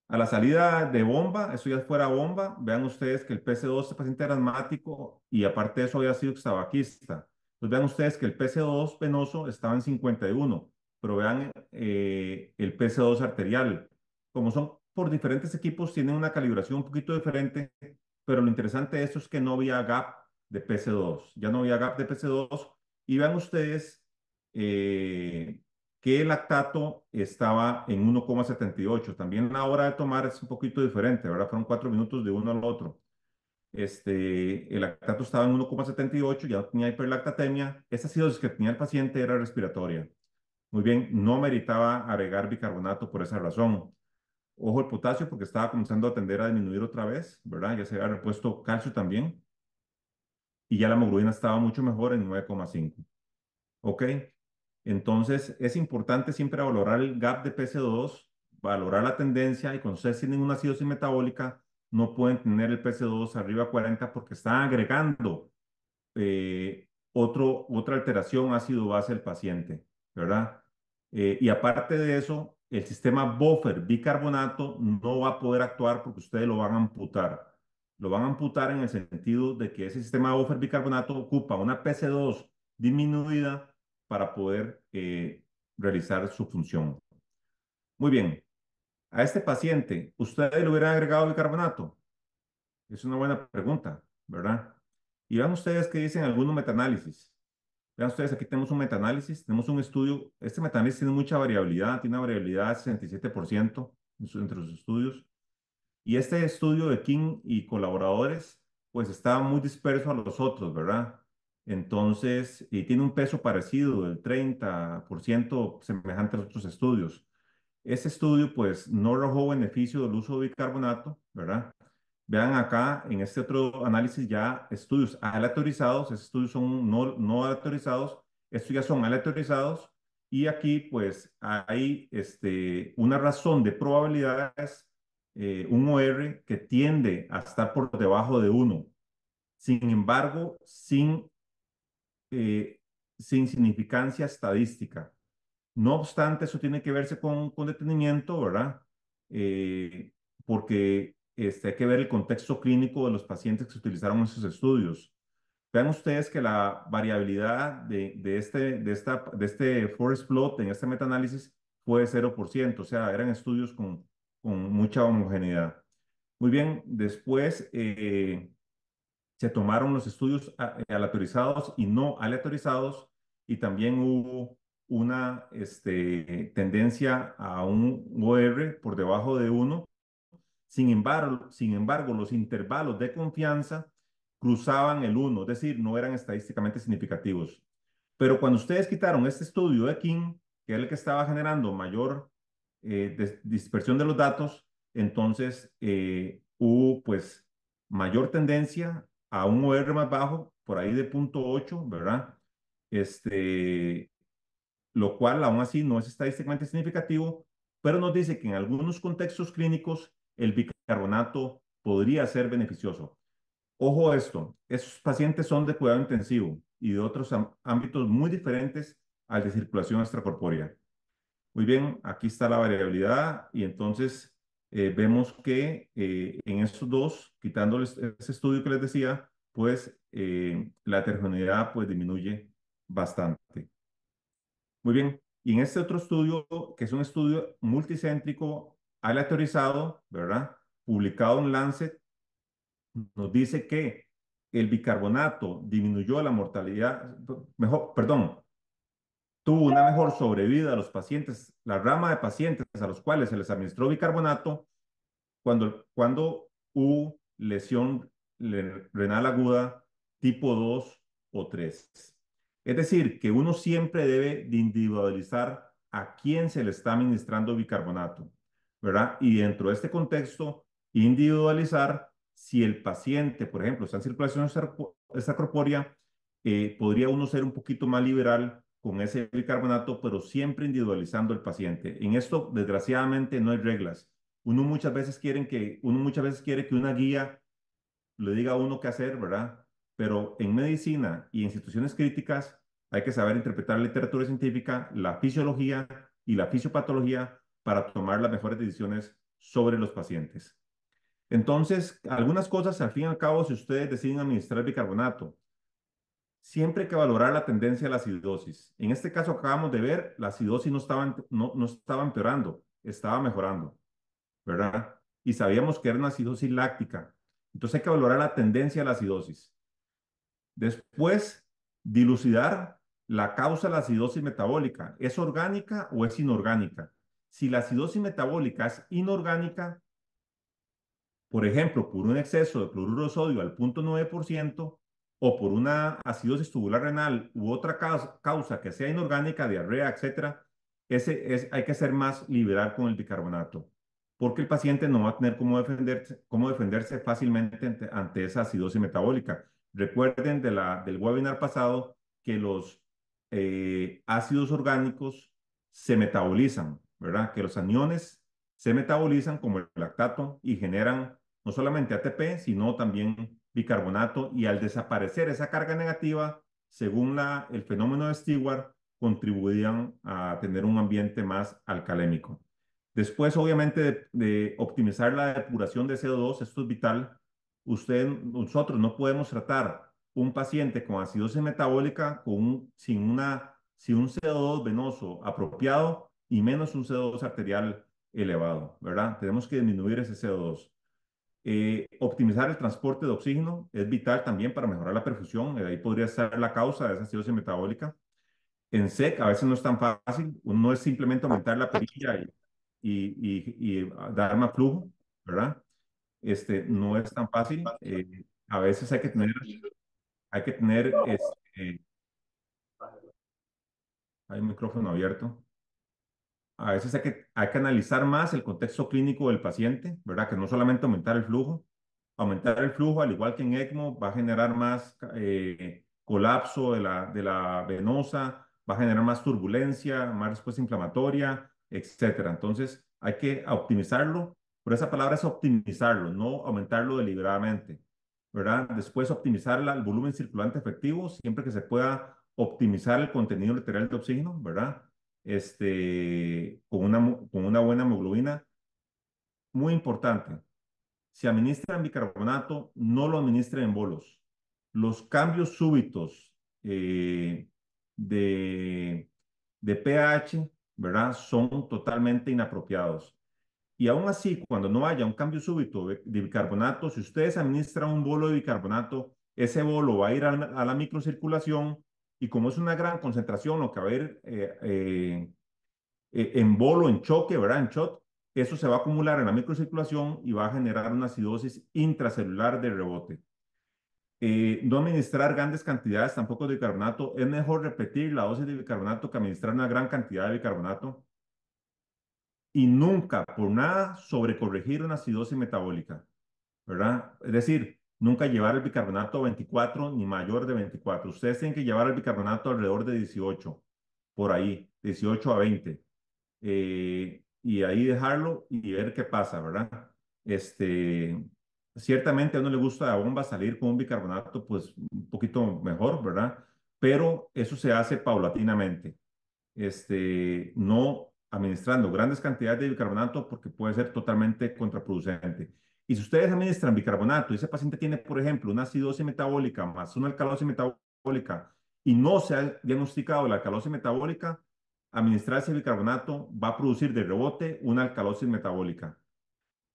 A la salida de bomba, eso ya fuera bomba, vean ustedes que el PC2 se paciente era asmático y aparte de eso había sido extabaquista. pues vean ustedes que el PC2 penoso estaba en 51, pero vean eh, el PC2 arterial. Como son por diferentes equipos, tienen una calibración un poquito diferente, pero lo interesante de esto es que no había gap de PC2. Ya no había gap de PC2. Y vean ustedes eh, que el lactato estaba en 1,78. También la hora de tomar es un poquito diferente, ¿verdad? Fueron cuatro minutos de uno al otro. Este, el lactato estaba en 1,78, ya tenía hiperlactatemia. Esa acidosis que tenía el paciente era respiratoria. Muy bien, no meritaba agregar bicarbonato por esa razón. Ojo el potasio porque estaba comenzando a tender a disminuir otra vez, ¿verdad? Ya se había repuesto calcio también. Y ya la hemoglobina estaba mucho mejor en 9,5. ¿Ok? Entonces, es importante siempre valorar el gap de PC2, valorar la tendencia y cuando ustedes tienen una acidosis metabólica, no pueden tener el PC2 arriba a 40 porque están agregando eh, otro, otra alteración ácido base el paciente, ¿verdad? Eh, y aparte de eso, el sistema buffer bicarbonato no va a poder actuar porque ustedes lo van a amputar. Lo van a amputar en el sentido de que ese sistema buffer bicarbonato ocupa una PC2 disminuida para poder eh, realizar su función. Muy bien. A este paciente, ¿usted le hubiera agregado bicarbonato? Es una buena pregunta, ¿verdad? Y vean ustedes que dicen algunos metaanálisis. Vean ustedes, aquí tenemos un metaanálisis, tenemos un estudio. Este metanálisis tiene mucha variabilidad, tiene una variabilidad del 67% entre los estudios. Y este estudio de King y colaboradores, pues está muy disperso a los otros, ¿verdad? Entonces, y tiene un peso parecido el 30% semejante a los otros estudios. Ese estudio, pues, no arrojó beneficio del uso de bicarbonato, ¿verdad? Vean acá, en este otro análisis ya estudios aleatorizados, esos estudios son no, no aleatorizados, estos ya son aleatorizados, y aquí, pues, hay este, una razón de probabilidades, eh, un OR que tiende a estar por debajo de 1. Sin embargo, sin eh, sin significancia estadística. No obstante, eso tiene que verse con, con detenimiento, ¿verdad? Eh, porque este, hay que ver el contexto clínico de los pacientes que se utilizaron en esos estudios. Vean ustedes que la variabilidad de, de, este, de, esta, de este forest plot en este metaanálisis fue de 0%, o sea, eran estudios con, con mucha homogeneidad. Muy bien, después eh, se tomaron los estudios ah, eh, aleatorizados y no aleatorizados, y también hubo una este, tendencia a un OR por debajo de 1. Sin embargo, sin embargo, los intervalos de confianza cruzaban el 1, es decir, no eran estadísticamente significativos. Pero cuando ustedes quitaron este estudio de King, que era el que estaba generando mayor eh, dispersión de los datos, entonces eh, hubo pues mayor tendencia a un OR más bajo, por ahí de 0.8, ¿verdad? Este, lo cual aún así no es estadísticamente significativo, pero nos dice que en algunos contextos clínicos el bicarbonato podría ser beneficioso. Ojo a esto, esos pacientes son de cuidado intensivo y de otros ámbitos muy diferentes al de circulación extracorpórea. Muy bien, aquí está la variabilidad y entonces eh, vemos que eh, en estos dos, quitándoles ese estudio que les decía, pues eh, la heterogeneidad pues disminuye bastante. Muy bien, y en este otro estudio, que es un estudio multicéntrico aleatorizado, ¿verdad? Publicado en Lancet, nos dice que el bicarbonato disminuyó la mortalidad, mejor, perdón, tuvo una mejor sobrevida a los pacientes, la rama de pacientes a los cuales se les administró bicarbonato cuando, cuando hubo lesión renal aguda tipo 2 o 3. Es decir, que uno siempre debe de individualizar a quién se le está administrando bicarbonato, ¿verdad? Y dentro de este contexto, individualizar si el paciente, por ejemplo, está en circulación extracorpórea, eh, podría uno ser un poquito más liberal con ese bicarbonato, pero siempre individualizando al paciente. En esto, desgraciadamente, no hay reglas. Uno muchas veces quiere que, uno muchas veces quiere que una guía le diga a uno qué hacer, ¿verdad? Pero en medicina y en situaciones críticas hay que saber interpretar la literatura científica, la fisiología y la fisiopatología para tomar las mejores decisiones sobre los pacientes. Entonces, algunas cosas, al fin y al cabo, si ustedes deciden administrar bicarbonato, siempre hay que valorar la tendencia a la acidosis. En este caso acabamos de ver, la acidosis no estaba, no, estaba empeorando, estaba mejorando, ¿verdad? Y sabíamos que era una acidosis láctica. Entonces hay que valorar la tendencia a la acidosis. Después, dilucidar la causa de la acidosis metabólica. ¿Es orgánica o es inorgánica? Si la acidosis metabólica es inorgánica, por ejemplo, por un exceso de cloruro de sodio al 0.9%, o por una acidosis tubular renal u otra causa, que sea inorgánica, diarrea, etcétera, ese es, hay que ser más liberal con el bicarbonato, porque el paciente no va a tener cómo defenderse, cómo defenderse fácilmente ante, esa acidosis metabólica. Recuerden de la, del webinar pasado que los eh, ácidos orgánicos se metabolizan, ¿verdad? Que los aniones se metabolizan como el lactato y generan no solamente ATP, sino también bicarbonato y al desaparecer esa carga negativa, según la, el fenómeno de Stewart, contribuían a tener un ambiente más alcalémico. Después, obviamente, de, optimizar la depuración de CO2, esto es vital. Usted, nosotros no podemos tratar un paciente con acidosis metabólica sin un CO2 venoso apropiado y menos un CO2 arterial elevado, ¿verdad? Tenemos que disminuir ese CO2. Eh, optimizar el transporte de oxígeno es vital también para mejorar la perfusión, eh, ahí podría ser la causa de esa acidosis metabólica. En SEC a veces no es tan fácil, no es simplemente aumentar la perilla y, ah, dar más flujo, ¿verdad? Este, no es tan fácil. Eh, a veces hay que tener, hay que tener, este, hay un micrófono abierto a veces hay que, hay que analizar más el contexto clínico del paciente, ¿verdad? Que no solamente aumentar el flujo. Aumentar el flujo, al igual que en ECMO, va a generar más eh, colapso de la, de la venosa, va a generar más turbulencia, más respuesta inflamatoria, etcétera. Entonces, hay que optimizarlo, pero esa palabra es optimizarlo, no aumentarlo deliberadamente, ¿verdad? Después, optimizar el volumen circulante efectivo, siempre que se pueda optimizar el contenido literal de oxígeno, ¿verdad? este, con, una, con una buena hemoglobina. Muy importante, si administran bicarbonato, no lo administren en bolos. Los cambios súbitos eh, de, de pH, ¿verdad? Son totalmente inapropiados. Y aún así, cuando no haya un cambio súbito de, bicarbonato, si ustedes administran un bolo de bicarbonato, ese bolo va a ir a la microcirculación, y como es una gran concentración lo que va a haber eh, eh, eh, en bolo, en choque, ¿verdad? En shot, eso se va a acumular en la microcirculación y va a generar una acidosis intracelular de rebote. no administrar grandes cantidades tampoco de bicarbonato. Es mejor repetir la dosis de bicarbonato que administrar una gran cantidad de bicarbonato. Y nunca, por nada, sobrecorregir una acidosis metabólica. ¿Verdad? Es decir, nunca llevar el bicarbonato 24 ni mayor de 24. Ustedes tienen que llevar el bicarbonato alrededor de 18, por ahí, 18 a 20. Eh, y ahí dejarlo y ver qué pasa, ¿verdad? Este, ciertamente a uno le gusta la bomba salir con un bicarbonato, pues un poquito mejor, ¿verdad? Pero eso se hace paulatinamente. Este, no administrando grandes cantidades de bicarbonato porque puede ser totalmente contraproducente. Y si ustedes administran bicarbonato y ese paciente tiene, por ejemplo, una acidosis metabólica más una alcalosis metabólica y no se ha diagnosticado la alcalosis metabólica, administrar ese bicarbonato va a producir de rebote una alcalosis metabólica.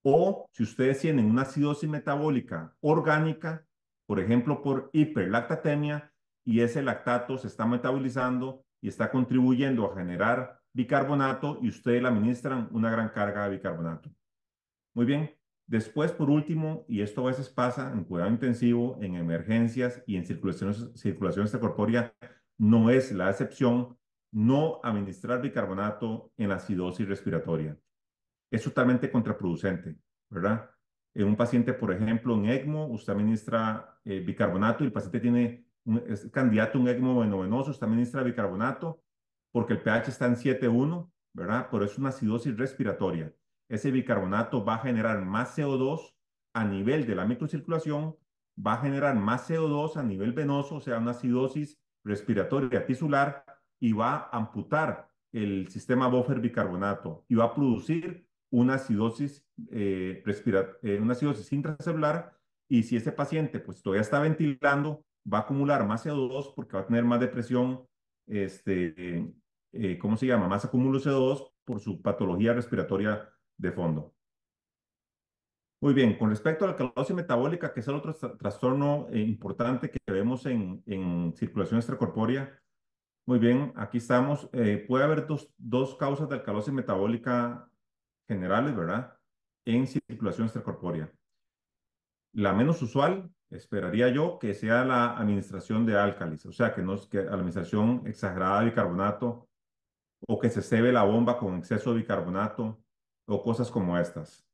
O si ustedes tienen una acidosis metabólica orgánica, por ejemplo, por hiperlactatemia, y ese lactato se está metabolizando y está contribuyendo a generar bicarbonato y ustedes le administran una gran carga de bicarbonato. Muy bien, Después, por último, y esto a veces pasa en cuidado intensivo, en emergencias y en circulación, circulaciones extracorpórea, no es la excepción no administrar bicarbonato en la acidosis respiratoria. Es totalmente contraproducente, ¿verdad? En un paciente, por ejemplo, en ECMO, usted administra eh, bicarbonato y el paciente tiene un, es candidato a un ECMO venovenoso, usted administra bicarbonato porque el pH está en 7.1, ¿verdad? Pero es una acidosis respiratoria ese bicarbonato va a generar más CO2 a nivel de la microcirculación, va a generar más CO2 a nivel venoso, o sea, una acidosis respiratoria tisular, y va a amputar el sistema buffer bicarbonato y va a producir una acidosis, eh, eh una acidosis intracelular. Y si ese paciente pues todavía está ventilando, va a acumular más CO2 porque va a tener más depresión, este, eh, ¿cómo se llama? Más acumulo CO2 por su patología respiratoria de fondo. Muy bien, con respecto a la alcalosis metabólica, que es el otro trastorno eh, importante que vemos en, en, circulación extracorpórea, muy bien, aquí estamos. Eh, puede haber dos, dos causas de alcalosis metabólica generales, ¿verdad? En circulación extracorpórea. La menos usual, esperaría yo, que sea la administración de álcalis, o sea, que no es que la administración exagerada de bicarbonato o que se cebe la bomba con exceso de bicarbonato o cosas como estas.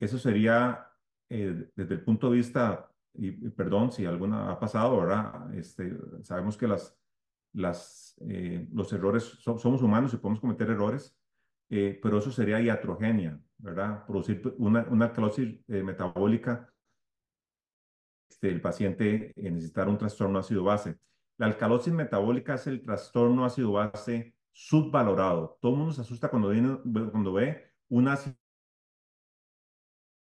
Eso sería eh, desde el punto de vista, y, perdón si alguna ha pasado, ¿verdad? Este, sabemos que las, las, eh, los errores, somos humanos y podemos cometer errores, eh, pero eso sería iatrogenia, ¿verdad? Producir una, una alcalosis metabólica, este, el paciente necesitar un trastorno ácido-base. La alcalosis metabólica es el trastorno ácido-base subvalorado. Todo el mundo se asusta cuando, viene, cuando ve una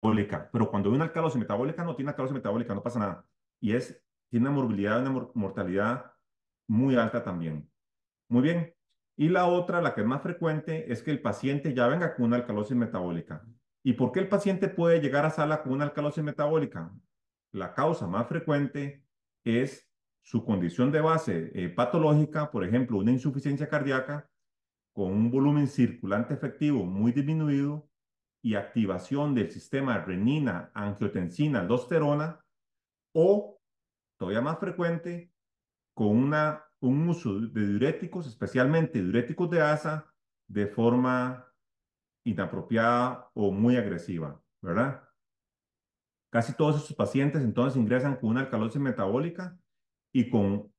metabólica, pero cuando hay una alcalosis metabólica, no tiene alcalosis metabólica, no pasa nada. Y es, tiene una morbilidad, una mortalidad muy alta también. Muy bien. Y la otra, la que es más frecuente, es que el paciente ya venga con una alcalosis metabólica. ¿Y por qué el paciente puede llegar a sala con una alcalosis metabólica? La causa más frecuente es su condición de base eh, patológica, por ejemplo, una insuficiencia cardíaca, con un volumen circulante efectivo muy disminuido y activación del sistema renina, angiotensina, aldosterona, o todavía más frecuente, con una, un uso de diuréticos, especialmente diuréticos de asa, de forma inapropiada o muy agresiva, ¿verdad? Casi todos esos pacientes entonces ingresan con una alcalosis metabólica y con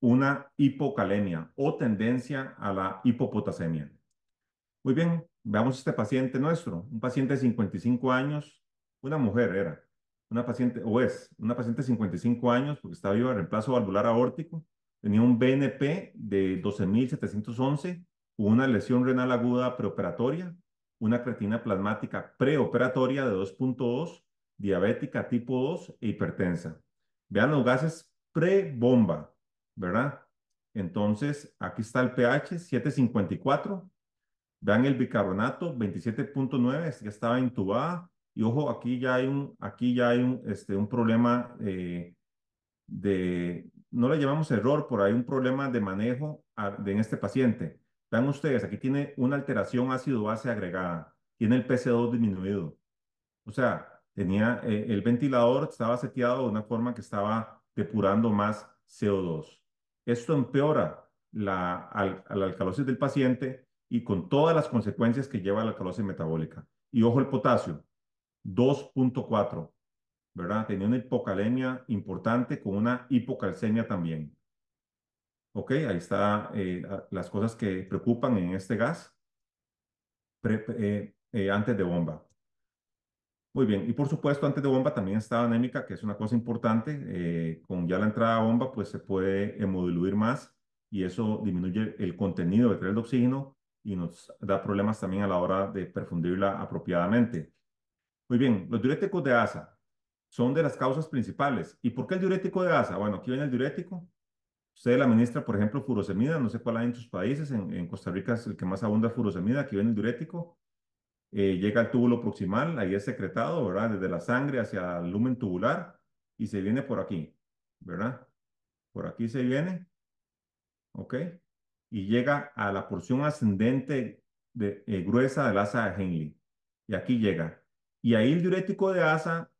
una hipocalemia o tendencia a la hipopotasemia. Muy bien, veamos este paciente nuestro, un paciente de 55 años, una mujer era, una paciente, o es, una paciente de 55 años porque estaba viva, reemplazo valvular aórtico, tenía un BNP de 12.711, una lesión renal aguda preoperatoria, una creatina plasmática preoperatoria de 2.2, diabética tipo 2 e hipertensa. Vean los gases pre-bomba, ¿verdad? Entonces, aquí está el pH 754. Vean el bicarbonato 27.9, ya estaba intubada. Y ojo, aquí ya hay un, aquí ya hay un, este, un problema eh, de, no le llamamos error, pero hay un problema de manejo en este paciente. Vean ustedes, aquí tiene una alteración ácido-base agregada, tiene el PC2 disminuido. O sea, tenía eh, el ventilador estaba seteado de una forma que estaba depurando más CO2. Esto empeora la, la alcalosis del paciente y con todas las consecuencias que lleva la alcalosis metabólica. Y ojo el potasio, 2.4, ¿verdad? Tenía una hipocalemia importante con una hipocalcemia también. Ok, ahí está eh, las cosas que preocupan en este gas eh, eh, antes de bomba. Muy bien, y por supuesto, antes de bomba también estaba anémica, que es una cosa importante. Eh, con ya la entrada a bomba, pues se puede hemodiluir más y eso disminuye el contenido de tres de oxígeno y nos da problemas también a la hora de perfundirla apropiadamente. Muy bien, los diuréticos de ASA son de las causas principales. ¿Y por qué el diurético de ASA? Bueno, aquí viene el diurético. Usted la administra, por ejemplo, furosemida, no sé cuál hay en sus países, en, en Costa Rica es el que más abunda furosemida, aquí viene el diurético. Eh, llega al túbulo proximal, ahí es secretado, ¿verdad? Desde la sangre hacia el lumen tubular y se viene por aquí, ¿verdad? Por aquí se viene, ¿ok? Y llega a la porción ascendente de, eh, gruesa del asa de Henle. Y aquí llega. Y ahí el diurético de asa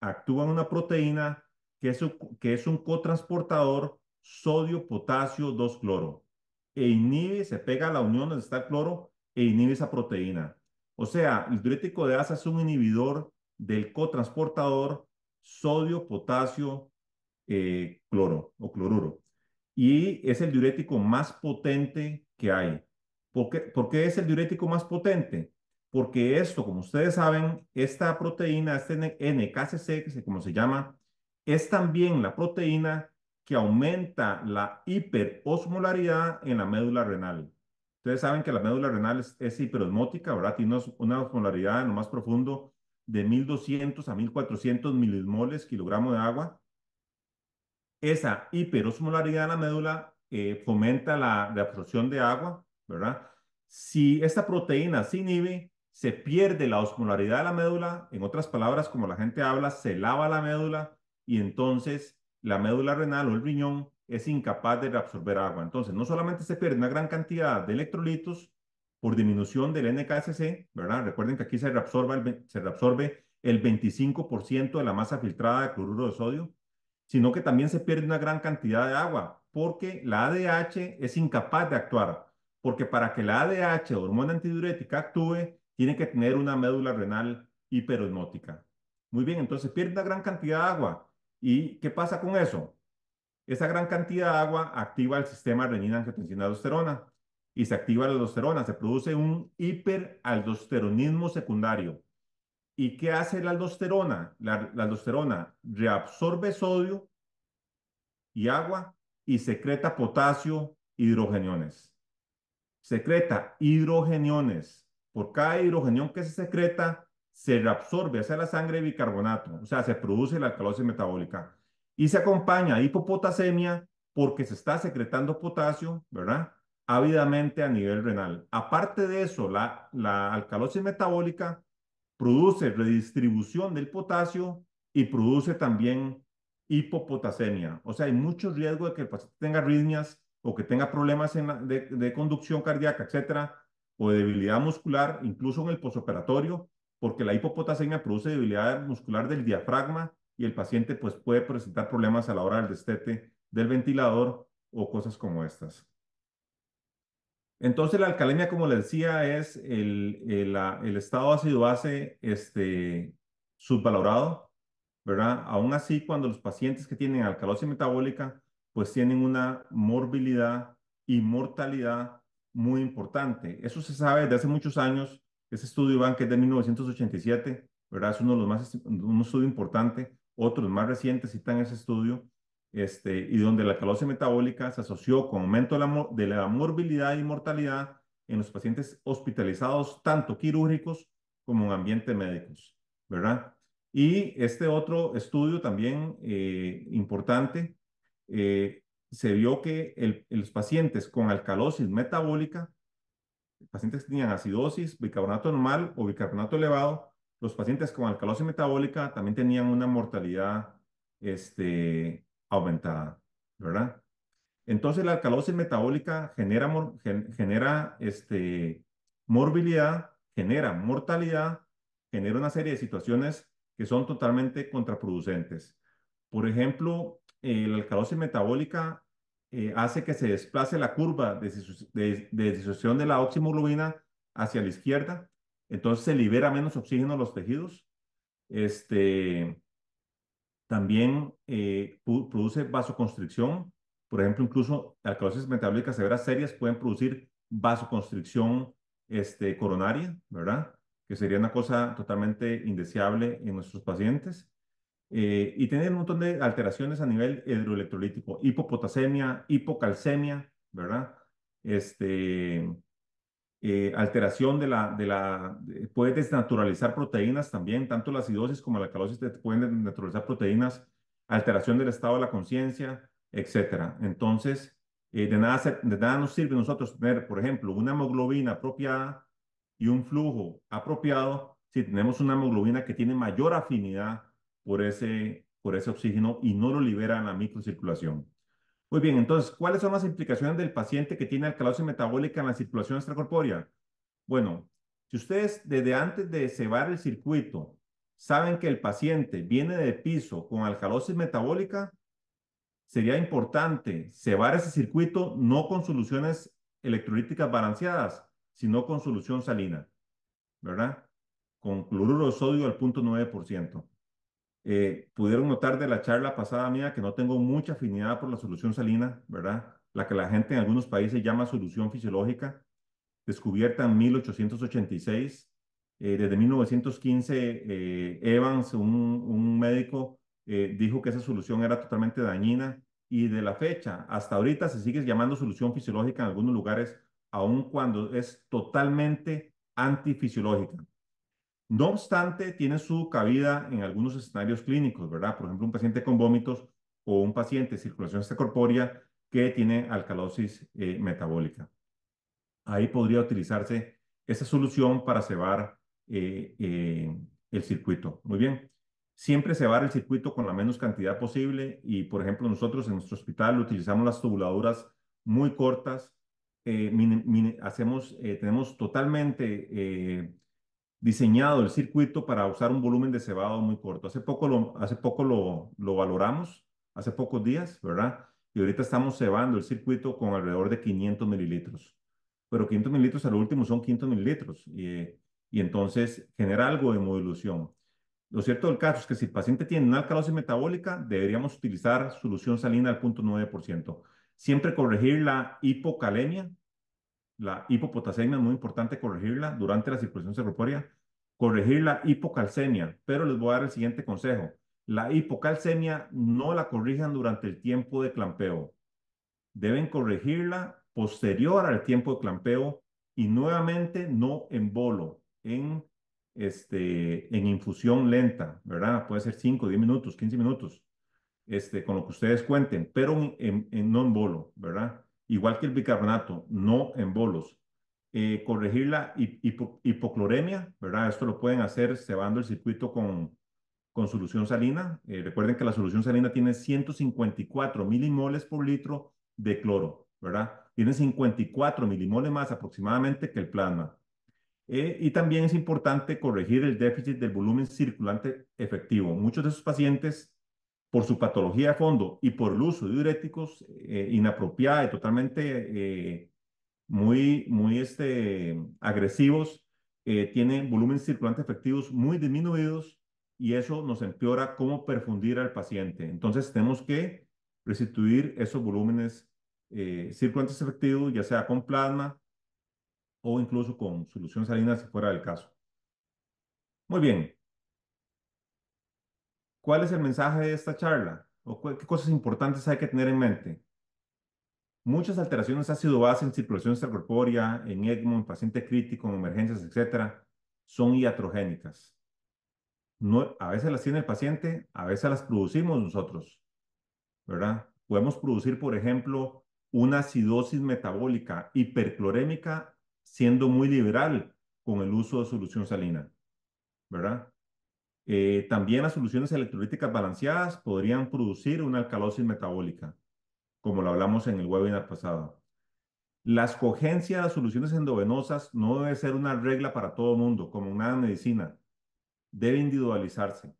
actúa en una proteína que es, que es un cotransportador sodio-potasio-2-cloro. E inhibe, se pega a la unión donde está el cloro e inhibe esa proteína. O sea, el diurético de asa es un inhibidor del cotransportador sodio, potasio, eh, cloro o cloruro. Y es el diurético más potente que hay. ¿Por qué, es el diurético más potente? Porque esto, como ustedes saben, esta proteína, este NKCC, como se llama, es también la proteína que aumenta la hiperosmolaridad en la médula renal. Ustedes saben que la médula renal es, hiperosmótica, ¿verdad? Tiene una, osmolaridad en lo más profundo de 1200 a 1400 milimoles, kilogramo de agua. Esa hiperosmolaridad en la médula eh, fomenta la, la absorción de agua, ¿verdad? Si esta proteína se inhibe, se pierde la osmolaridad de la médula, en otras palabras, como la gente habla, se lava la médula y entonces la médula renal o el riñón es incapaz de reabsorber agua. Entonces, no solamente se pierde una gran cantidad de electrolitos por disminución del NKSC, ¿verdad? Recuerden que aquí se reabsorbe el, se reabsorbe el 25% de la masa filtrada de cloruro de sodio, sino que también se pierde una gran cantidad de agua, porque la ADH es incapaz de actuar, porque para que la ADH, hormona antidiurética, actúe, tiene que tener una médula renal hiperosmótica. Muy bien, entonces pierde una gran cantidad de agua. ¿Y qué pasa con eso? Esa gran cantidad de agua activa el sistema renina-angiotensina-aldosterona y se activa la aldosterona. Se produce un hiperaldosteronismo secundario. ¿Y qué hace la aldosterona? La, aldosterona reabsorbe sodio y agua y secreta potasio hidrogeniones. Secreta hidrogeniones. Por cada hidrogenión que se secreta, se reabsorbe hacia la sangre bicarbonato, o sea, se produce la alcalosis metabólica y se acompaña a hipopotasemia porque se está secretando potasio, ¿verdad? Ávidamente a nivel renal. Aparte de eso, la, alcalosis metabólica produce redistribución del potasio y produce también hipopotasemia. O sea, hay mucho riesgo de que el paciente tenga arritmias o que tenga problemas de, conducción cardíaca, etcétera, o debilidad muscular, incluso en el posoperatorio, porque la hipopotasemia produce debilidad muscular del diafragma y el paciente pues puede presentar problemas a la hora del destete del ventilador o cosas como estas. Entonces la alcalemia, como les decía, es el, el, estado ácido-base este, subvalorado, ¿verdad? Aún así, cuando los pacientes que tienen alcalosis metabólica, pues tienen una morbilidad y mortalidad muy importante. Eso se sabe desde hace muchos años. Ese estudio, Iván, que es de 1987, ¿verdad? Es uno de los más, un estudio importante otros más recientes citan ese estudio, este, y donde la alcalosis metabólica se asoció con aumento de la, de la morbilidad y mortalidad en los pacientes hospitalizados, tanto quirúrgicos como en ambientes médicos, ¿verdad? Y este otro estudio también eh, importante, eh, se vio que el, los pacientes con alcalosis metabólica, pacientes que tenían acidosis, bicarbonato normal o bicarbonato elevado, los pacientes con alcalosis metabólica también tenían una mortalidad este, aumentada, ¿verdad? Entonces la alcalosis metabólica genera, genera este, morbilidad, genera mortalidad, genera una serie de situaciones que son totalmente contraproducentes. Por ejemplo, eh, la alcalosis metabólica eh, hace que se desplace la curva de, de, de disociación de la oximoglobina hacia la izquierda entonces se libera menos oxígeno a los tejidos. Este, también eh, produce vasoconstricción. Por ejemplo, incluso alcalosis metabólicas severas serias pueden producir vasoconstricción este, coronaria, ¿verdad? Que sería una cosa totalmente indeseable en nuestros pacientes. Eh, y tener un montón de alteraciones a nivel hidroelectrolítico, hipopotasemia, hipocalcemia, ¿verdad? Este, eh, alteración de la, de la, eh, puede desnaturalizar proteínas también, tanto la acidosis como la calosis pueden desnaturalizar proteínas, alteración del estado de la conciencia, etcétera. Entonces, eh, de, nada de nada nos sirve nosotros tener, por ejemplo, una hemoglobina apropiada y un flujo apropiado si tenemos una hemoglobina que tiene mayor afinidad por ese, por ese oxígeno y no lo libera en la microcirculación. Muy bien, entonces, ¿cuáles son las implicaciones del paciente que tiene alcalosis metabólica en la circulación extracorpórea? Bueno, si ustedes desde antes de cebar el circuito saben que el paciente viene de piso con alcalosis metabólica, sería importante cebar ese circuito no con soluciones electrolíticas balanceadas, sino con solución salina, ¿verdad? Con cloruro de sodio al 0.9%. Eh, pudieron notar de la charla pasada mía que no tengo mucha afinidad por la solución salina, ¿verdad? La que la gente en algunos países llama solución fisiológica, descubierta en 1886. Eh, desde 1915, eh, Evans, un, un médico, dijo que esa solución era totalmente dañina y de la fecha hasta ahorita se sigue llamando solución fisiológica en algunos lugares, aun cuando es totalmente antifisiológica. No obstante, tiene su cabida en algunos escenarios clínicos, ¿verdad? Por ejemplo, un paciente con vómitos o un paciente de circulación extracorpórea que tiene alcalosis eh, metabólica. Ahí podría utilizarse esa solución para cebar eh, eh, el circuito. Muy bien. Siempre cebar el circuito con la menos cantidad posible y, por ejemplo, nosotros en nuestro hospital utilizamos las tubuladuras muy cortas, hacemos, tenemos totalmente diseñado el circuito para usar un volumen de cebado muy corto. Hace poco lo, hace poco lo, lo valoramos, hace pocos días, ¿verdad? Y ahorita estamos cebando el circuito con alrededor de 500 mililitros. Pero 500 mililitros al último son 500 mililitros y, y entonces genera algo de modulación. Lo cierto del caso es que si el paciente tiene una alcalosis metabólica, deberíamos utilizar solución salina al 0.9%. Siempre corregir la hipocalemia, la hipopotasemia es muy importante corregirla durante la circulación serropórea, corregir la hipocalcemia, pero les voy a dar el siguiente consejo. La hipocalcemia no la corrijan durante el tiempo de clampeo. Deben corregirla posterior al tiempo de clampeo y nuevamente no en bolo, en, este, en infusión lenta, ¿verdad? Puede ser 5, 10 minutos, 15 minutos, este, con lo que ustedes cuenten, pero no en bolo, ¿verdad? igual que el bicarbonato, no en bolos. Eh, corregir la hipocloremia, ¿verdad? Esto lo pueden hacer cebando el circuito con, con solución salina. Eh, recuerden que la solución salina tiene 154 milimoles por litro de cloro, ¿verdad? Tiene 54 milimoles más aproximadamente que el plasma. Eh, y también es importante corregir el déficit del volumen circulante efectivo. Muchos de esos pacientes por su patología de fondo y por el uso de diuréticos eh, inapropiada y totalmente eh, muy, muy este, agresivos, eh, tiene volúmenes circulantes efectivos muy disminuidos y eso nos empeora cómo perfundir al paciente. Entonces tenemos que restituir esos volúmenes eh, circulantes efectivos, ya sea con plasma o incluso con solución salina si fuera el caso. Muy bien, ¿Cuál es el mensaje de esta charla? ¿O qué cosas importantes hay que tener en mente? Muchas alteraciones ácido base en circulación extracorpórea, en ECMO, en paciente crítico, en emergencias, etcétera, son iatrogénicas. No, a veces las tiene el paciente, a veces las producimos nosotros, ¿verdad? Podemos producir, por ejemplo, una acidosis metabólica hiperclorémica siendo muy liberal con el uso de solución salina, ¿verdad? Eh, también las soluciones electrolíticas balanceadas podrían producir una alcalosis metabólica, como lo hablamos en el webinar pasado. La escogencia de las soluciones endovenosas no debe ser una regla para todo el mundo, como una medicina. Debe individualizarse.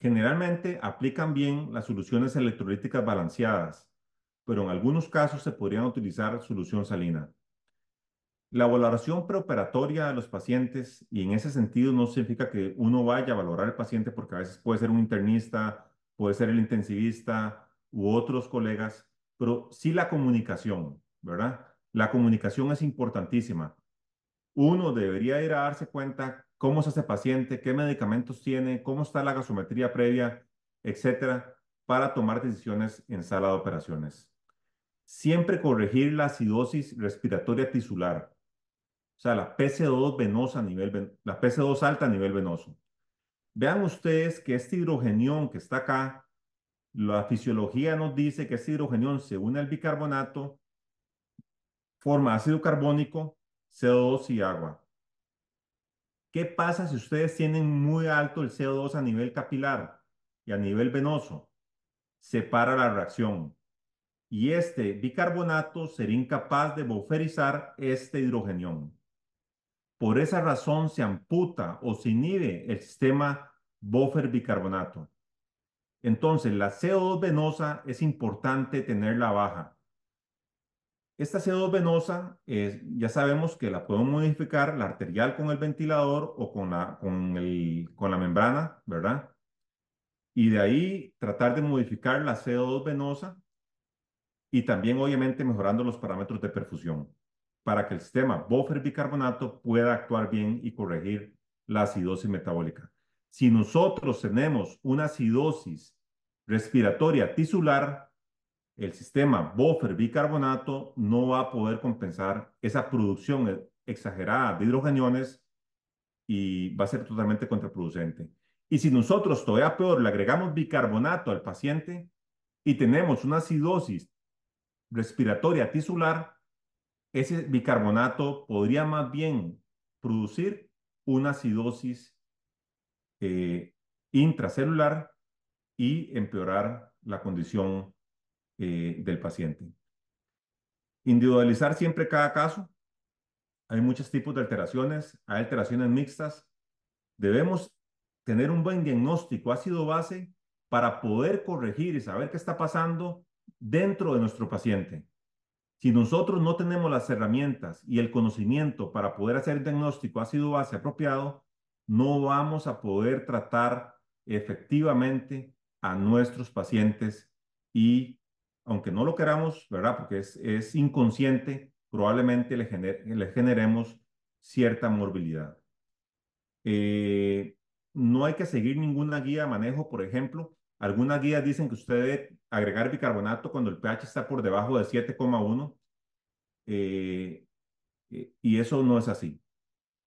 Generalmente aplican bien las soluciones electrolíticas balanceadas, pero en algunos casos se podrían utilizar solución salina. La valoración preoperatoria de los pacientes, y en ese sentido no significa que uno vaya a valorar al paciente, porque a veces puede ser un internista, puede ser el intensivista u otros colegas, pero sí la comunicación, ¿verdad? La comunicación es importantísima. Uno debería ir a darse cuenta cómo es ese paciente, qué medicamentos tiene, cómo está la gasometría previa, etcétera, para tomar decisiones en sala de operaciones. Siempre corregir la acidosis respiratoria tisular. O sea, la PC2 venosa a nivel, la 2 alta a nivel venoso. Vean ustedes que este hidrogenión que está acá, la fisiología nos dice que este hidrogenión se une al bicarbonato, forma ácido carbónico, CO2 y agua. ¿Qué pasa si ustedes tienen muy alto el CO2 a nivel capilar y a nivel venoso? Se para la reacción. Y este bicarbonato sería incapaz de buferizar este hidrogenión. Por esa razón se amputa o se inhibe el sistema buffer bicarbonato. Entonces, la CO2 venosa es importante tenerla baja. Esta CO2 venosa ya sabemos que la podemos modificar la arterial con el ventilador o con la, con, el, con la membrana, ¿verdad? Y de ahí tratar de modificar la CO2 venosa y también obviamente mejorando los parámetros de perfusión para que el sistema buffer bicarbonato pueda actuar bien y corregir la acidosis metabólica. Si nosotros tenemos una acidosis respiratoria tisular, el sistema buffer bicarbonato no va a poder compensar esa producción exagerada de hidrogeniones y va a ser totalmente contraproducente. Y si nosotros, todavía peor, le agregamos bicarbonato al paciente y tenemos una acidosis respiratoria tisular, ese bicarbonato podría más bien producir una acidosis eh, intracelular y empeorar la condición eh, del paciente. Individualizar siempre cada caso. Hay muchos tipos de alteraciones, hay alteraciones mixtas. Debemos tener un buen diagnóstico ácido-base para poder corregir y saber qué está pasando dentro de nuestro paciente. Si nosotros no tenemos las herramientas y el conocimiento para poder hacer el diagnóstico ácido base apropiado, no vamos a poder tratar efectivamente a nuestros pacientes y, aunque no lo queramos, ¿verdad? Porque es, inconsciente, probablemente le, generemos cierta morbilidad. Eh, no hay que seguir ninguna guía de manejo, por ejemplo, algunas guías dicen que usted debe agregar bicarbonato cuando el pH está por debajo de 7,1 eh, eh, y eso no es así.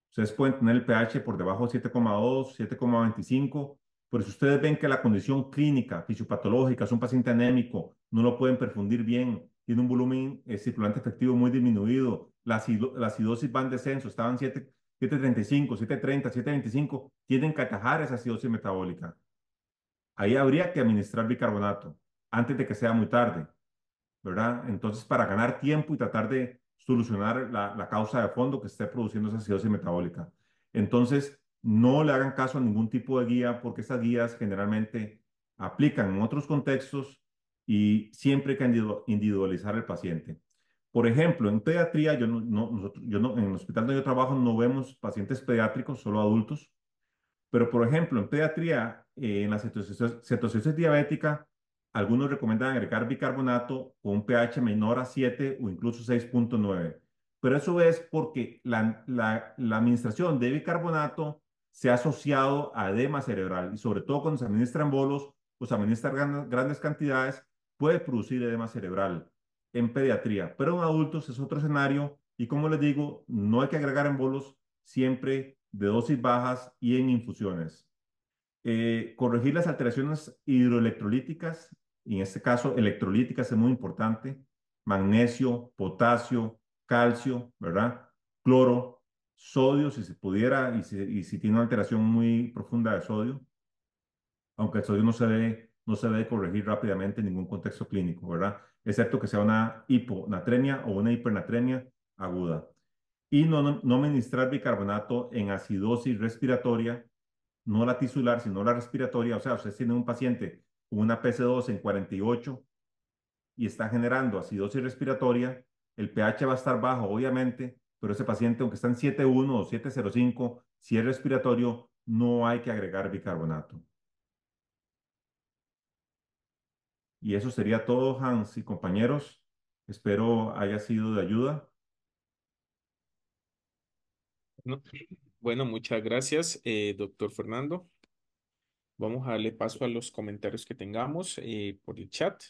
Ustedes pueden tener el pH por debajo de 7,2, 7,25, pero si ustedes ven que la condición clínica, fisiopatológica, es un paciente anémico, no lo pueden perfundir bien, tiene un volumen eh, circulante efectivo muy disminuido, la, la, acidosis va en descenso, estaban 7, 7.35, 7.30, 7.25, tienen que atajar esa acidosis metabólica. Ahí habría que administrar bicarbonato antes de que sea muy tarde, ¿verdad? Entonces, para ganar tiempo y tratar de solucionar la, causa de fondo que esté produciendo esa acidosis metabólica. Entonces, no le hagan caso a ningún tipo de guía porque esas guías generalmente aplican en otros contextos y siempre hay que individualizar al paciente. Por ejemplo, en pediatría, yo yo en el hospital donde yo trabajo no vemos pacientes pediátricos, solo adultos, pero por ejemplo, en pediatría eh, en la cetosis, diabética, algunos recomiendan agregar bicarbonato con un pH menor a 7 o incluso 6.9. Pero eso es porque la, administración de bicarbonato se ha asociado a edema cerebral y sobre todo cuando se administran bolos o se grandes cantidades puede producir edema cerebral en pediatría. Pero en adultos es otro escenario y como les digo, no hay que agregar en bolos siempre de dosis bajas y en infusiones. Eh, corregir las alteraciones hidroelectrolíticas, y en este caso electrolíticas es muy importante, magnesio, potasio, calcio, ¿verdad? Cloro, sodio, si se pudiera, y si, tiene una alteración muy profunda de sodio, aunque el sodio no se debe, no se debe corregir rápidamente en ningún contexto clínico, ¿verdad? Excepto que sea una hiponatremia o una hipernatremia aguda. Y no, no, no administrar bicarbonato en acidosis respiratoria no la tisular, sino la respiratoria, o sea, usted tiene un paciente con una PC2 en 48 y está generando acidosis respiratoria, el pH va a estar bajo, obviamente, pero ese paciente, aunque está en 7.1 o 7.05, si es respiratorio, no hay que agregar bicarbonato. Y eso sería todo, Hans y compañeros. Espero haya sido de ayuda. Bueno, muchas gracias, eh, doctor Fernando. Vamos a darle paso a los comentarios que tengamos eh, por el chat.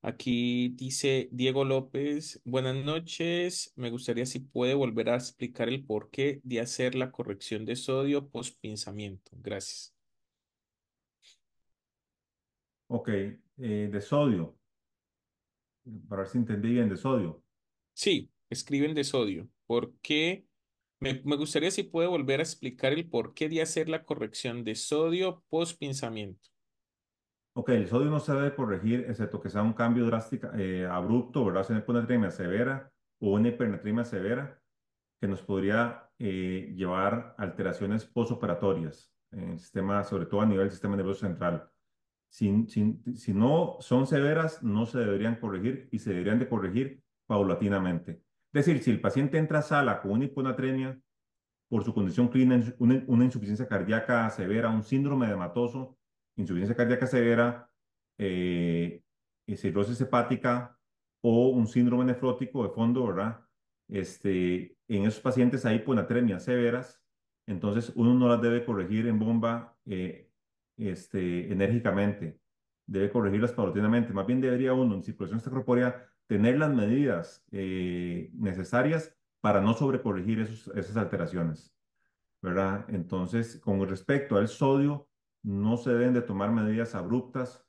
Aquí dice Diego López, buenas noches, me gustaría si puede volver a explicar el porqué de hacer la corrección de sodio post pensamiento Gracias. Ok, eh, de sodio. Para ver si entendí bien, de sodio. Sí, escriben de sodio. ¿Por qué me, gustaría si puede volver a explicar el porqué de hacer la corrección de sodio post pinzamiento. Ok, el sodio no se debe corregir excepto que sea un cambio drástico, eh, abrupto, ¿verdad? una hipernatremia severa o una hipernatremia severa que nos podría eh, llevar a alteraciones postoperatorias en sistema, sobre todo a nivel del sistema nervioso central. si no son severas, no se deberían corregir y se deberían de corregir paulatinamente. Es decir, si el paciente entra a sala con una hiponatremia, por su condición clínica, una, insuficiencia cardíaca severa, un síndrome dematoso insuficiencia cardíaca severa, eh, eh, cirrosis hepática o un síndrome nefrótico de fondo, ¿verdad? Este, en esos pacientes hay hiponatremias severas, entonces uno no las debe corregir en bomba eh, este, enérgicamente, debe corregirlas paulatinamente, más bien debería uno en circulación extracorpórea tener las medidas eh, necesarias para no sobrecorregir esas alteraciones. ¿verdad? Entonces, con respecto al sodio, no se deben de tomar medidas abruptas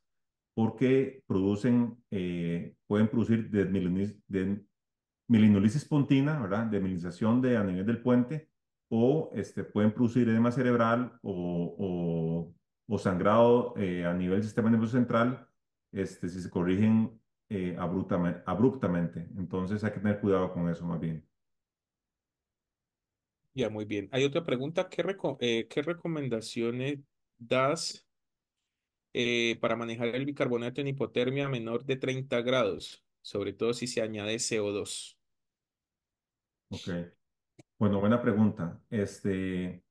porque producen, eh, pueden producir desmilinolisis pontina, ¿verdad? Desmilinización de, a nivel del puente, o este, pueden producir edema cerebral o, o, sangrado eh, a nivel del sistema nervioso central este, si se corrigen eh, abruptamente, Entonces hay que tener cuidado con eso más bien. Ya, muy bien. Hay otra pregunta. ¿Qué, eh, recomendaciones das eh, para manejar el bicarbonato en hipotermia menor de 30 grados? Sobre todo si se añade CO2. Ok. Bueno, buena pregunta. Este,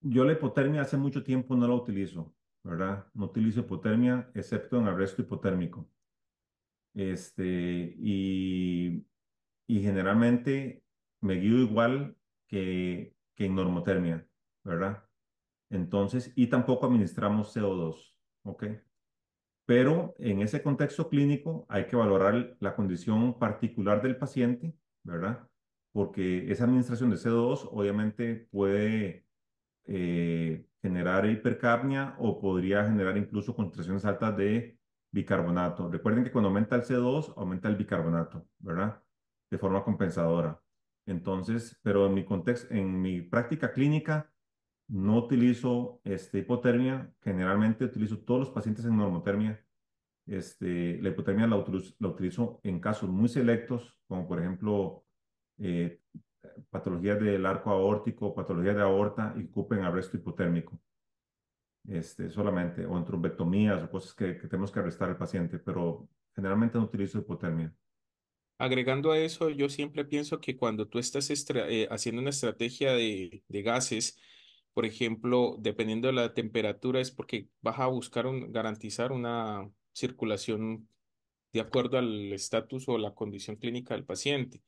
yo la hipotermia hace mucho tiempo no la utilizo, ¿verdad? No utilizo hipotermia excepto en arresto hipotérmico. Este, y, generalmente me guío igual que, que en normotermia, ¿verdad? Entonces, y tampoco administramos CO2, ¿ok? Pero en ese contexto clínico hay que valorar la condición particular del paciente, ¿verdad? Porque esa administración de CO2 obviamente puede eh, generar hipercapnia o podría generar incluso concentraciones altas de bicarbonato. Recuerden que cuando aumenta el C2, aumenta el bicarbonato, ¿verdad? De forma compensadora. Entonces, pero en mi contexto, en mi práctica clínica, no utilizo este, hipotermia. Generalmente utilizo todos los pacientes en normotermia. Este, la hipotermia la utilizo, en casos muy selectos, como por ejemplo patología eh, patologías del arco aórtico, patologías de aorta y cupen arresto hipotérmico este, solamente, o en trombectomías, o cosas que, tenemos que arrestar al paciente, pero generalmente no utilizo hipotermia. Agregando a eso, yo siempre pienso que cuando tú estás eh, haciendo una estrategia de, de, gases, por ejemplo, dependiendo de la temperatura, es porque vas a buscar un, garantizar una circulación de acuerdo al estatus o la condición clínica del paciente.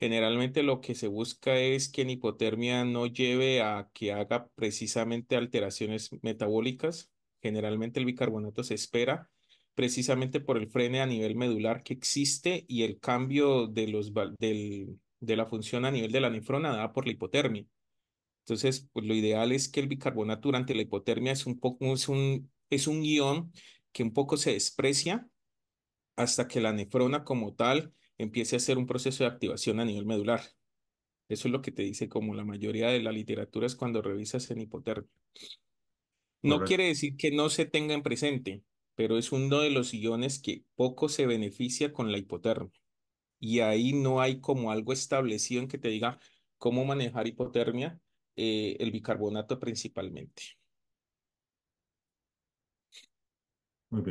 Generalmente lo que se busca es que en hipotermia no lleve a que haga precisamente alteraciones metabólicas. Generalmente el bicarbonato se espera precisamente por el frene a nivel medular que existe y el cambio de, los, del, de la función a nivel de la nefrona dada por la hipotermia. Entonces, pues lo ideal es que el bicarbonato durante la hipotermia es un es un guión que un poco se desprecia hasta que la nefrona como tal empiece a hacer un proceso de activación a nivel medular. Eso es lo que te dice como la mayoría de la literatura es cuando revisas en hipotermia. No quiere decir que no se tenga en presente, pero es uno de los iones que poco se beneficia con la hipotermia. Y ahí no hay como algo establecido en que te diga cómo manejar hipotermia, eh, el bicarbonato principalmente.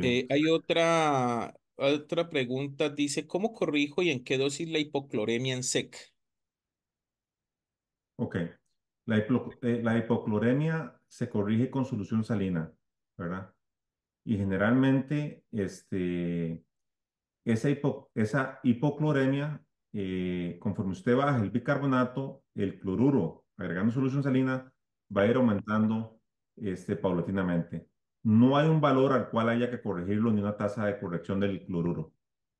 Eh, hay otra otra pregunta dice, ¿cómo corrijo y en qué dosis la hipocloremia en SEC? Ok. La, eh, hipocloremia se corrige con solución salina, ¿verdad? Y generalmente, este, esa, hipocloremia, eh, conforme usted baja el bicarbonato, el cloruro, agregando solución salina, va a ir aumentando este, paulatinamente no hay un valor al cual haya que corregirlo ni una tasa de corrección del cloruro.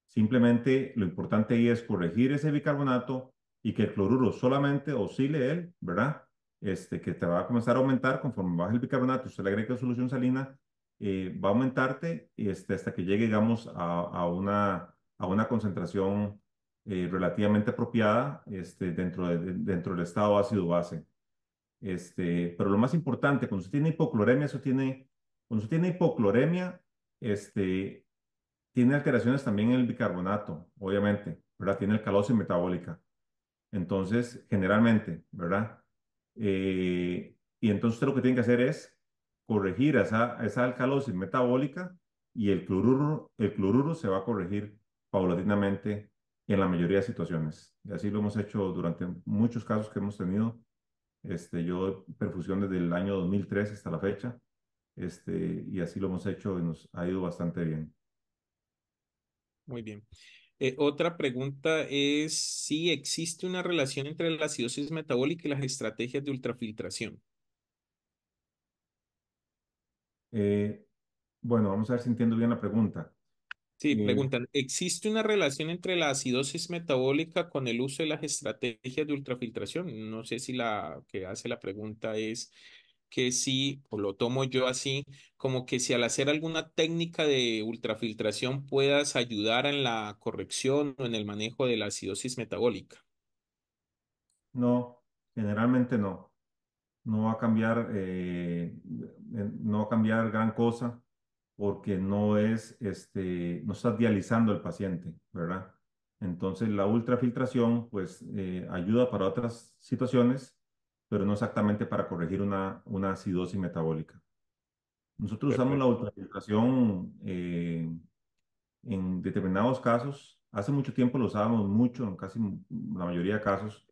Simplemente lo importante ahí es corregir ese bicarbonato y que el cloruro solamente oscile él, ¿verdad? Este, que te va a comenzar a aumentar conforme baja el bicarbonato, usted le agrega solución salina, eh, va a aumentarte este, hasta que llegue, digamos, a, una, a una concentración eh, relativamente apropiada este, dentro, dentro del estado ácido-base. Este, pero lo más importante, cuando usted tiene hipocloremia, eso tiene cuando usted tiene hipocloremia, este, tiene alteraciones también en el bicarbonato, obviamente, ¿verdad? Tiene alcalosis metabólica. Entonces, generalmente, ¿verdad? Eh, y entonces lo que tiene que hacer es corregir esa, esa alcalosis metabólica y el cloruro, el cloruro se va a corregir paulatinamente en la mayoría de situaciones. Y así lo hemos hecho durante muchos casos que hemos tenido. Este, yo perfusión desde el año 2003 hasta la fecha este, y así lo hemos hecho y nos ha ido bastante bien. Muy bien. Eh, otra pregunta es si existe una relación entre la acidosis metabólica y las estrategias de ultrafiltración. Eh, bueno, vamos a ver si entiendo bien la pregunta. Sí, eh, preguntan, ¿existe una relación entre la acidosis metabólica con el uso de las estrategias de ultrafiltración? No sé si la que hace la pregunta es que sí, o lo tomo yo así, como que si al hacer alguna técnica de ultrafiltración puedas ayudar en la corrección o en el manejo de la acidosis metabólica. No, generalmente no. No va a cambiar, eh, no va a cambiar gran cosa porque no es, este, no estás dializando al paciente, ¿verdad? Entonces la ultrafiltración pues eh, ayuda para otras situaciones pero no exactamente para corregir una, una acidosis metabólica. Nosotros usamos la ultrafiltración eh, en determinados casos. Hace mucho tiempo lo usábamos mucho, en casi la mayoría de casos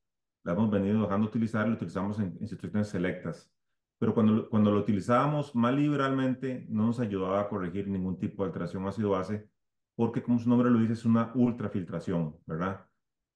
la hemos venido dejando utilizar, lo utilizamos en, situaciones selectas. Pero cuando, cuando lo utilizábamos más liberalmente, no nos ayudaba a corregir ningún tipo de alteración ácido-base, porque como su nombre lo dice, es una ultrafiltración, ¿verdad?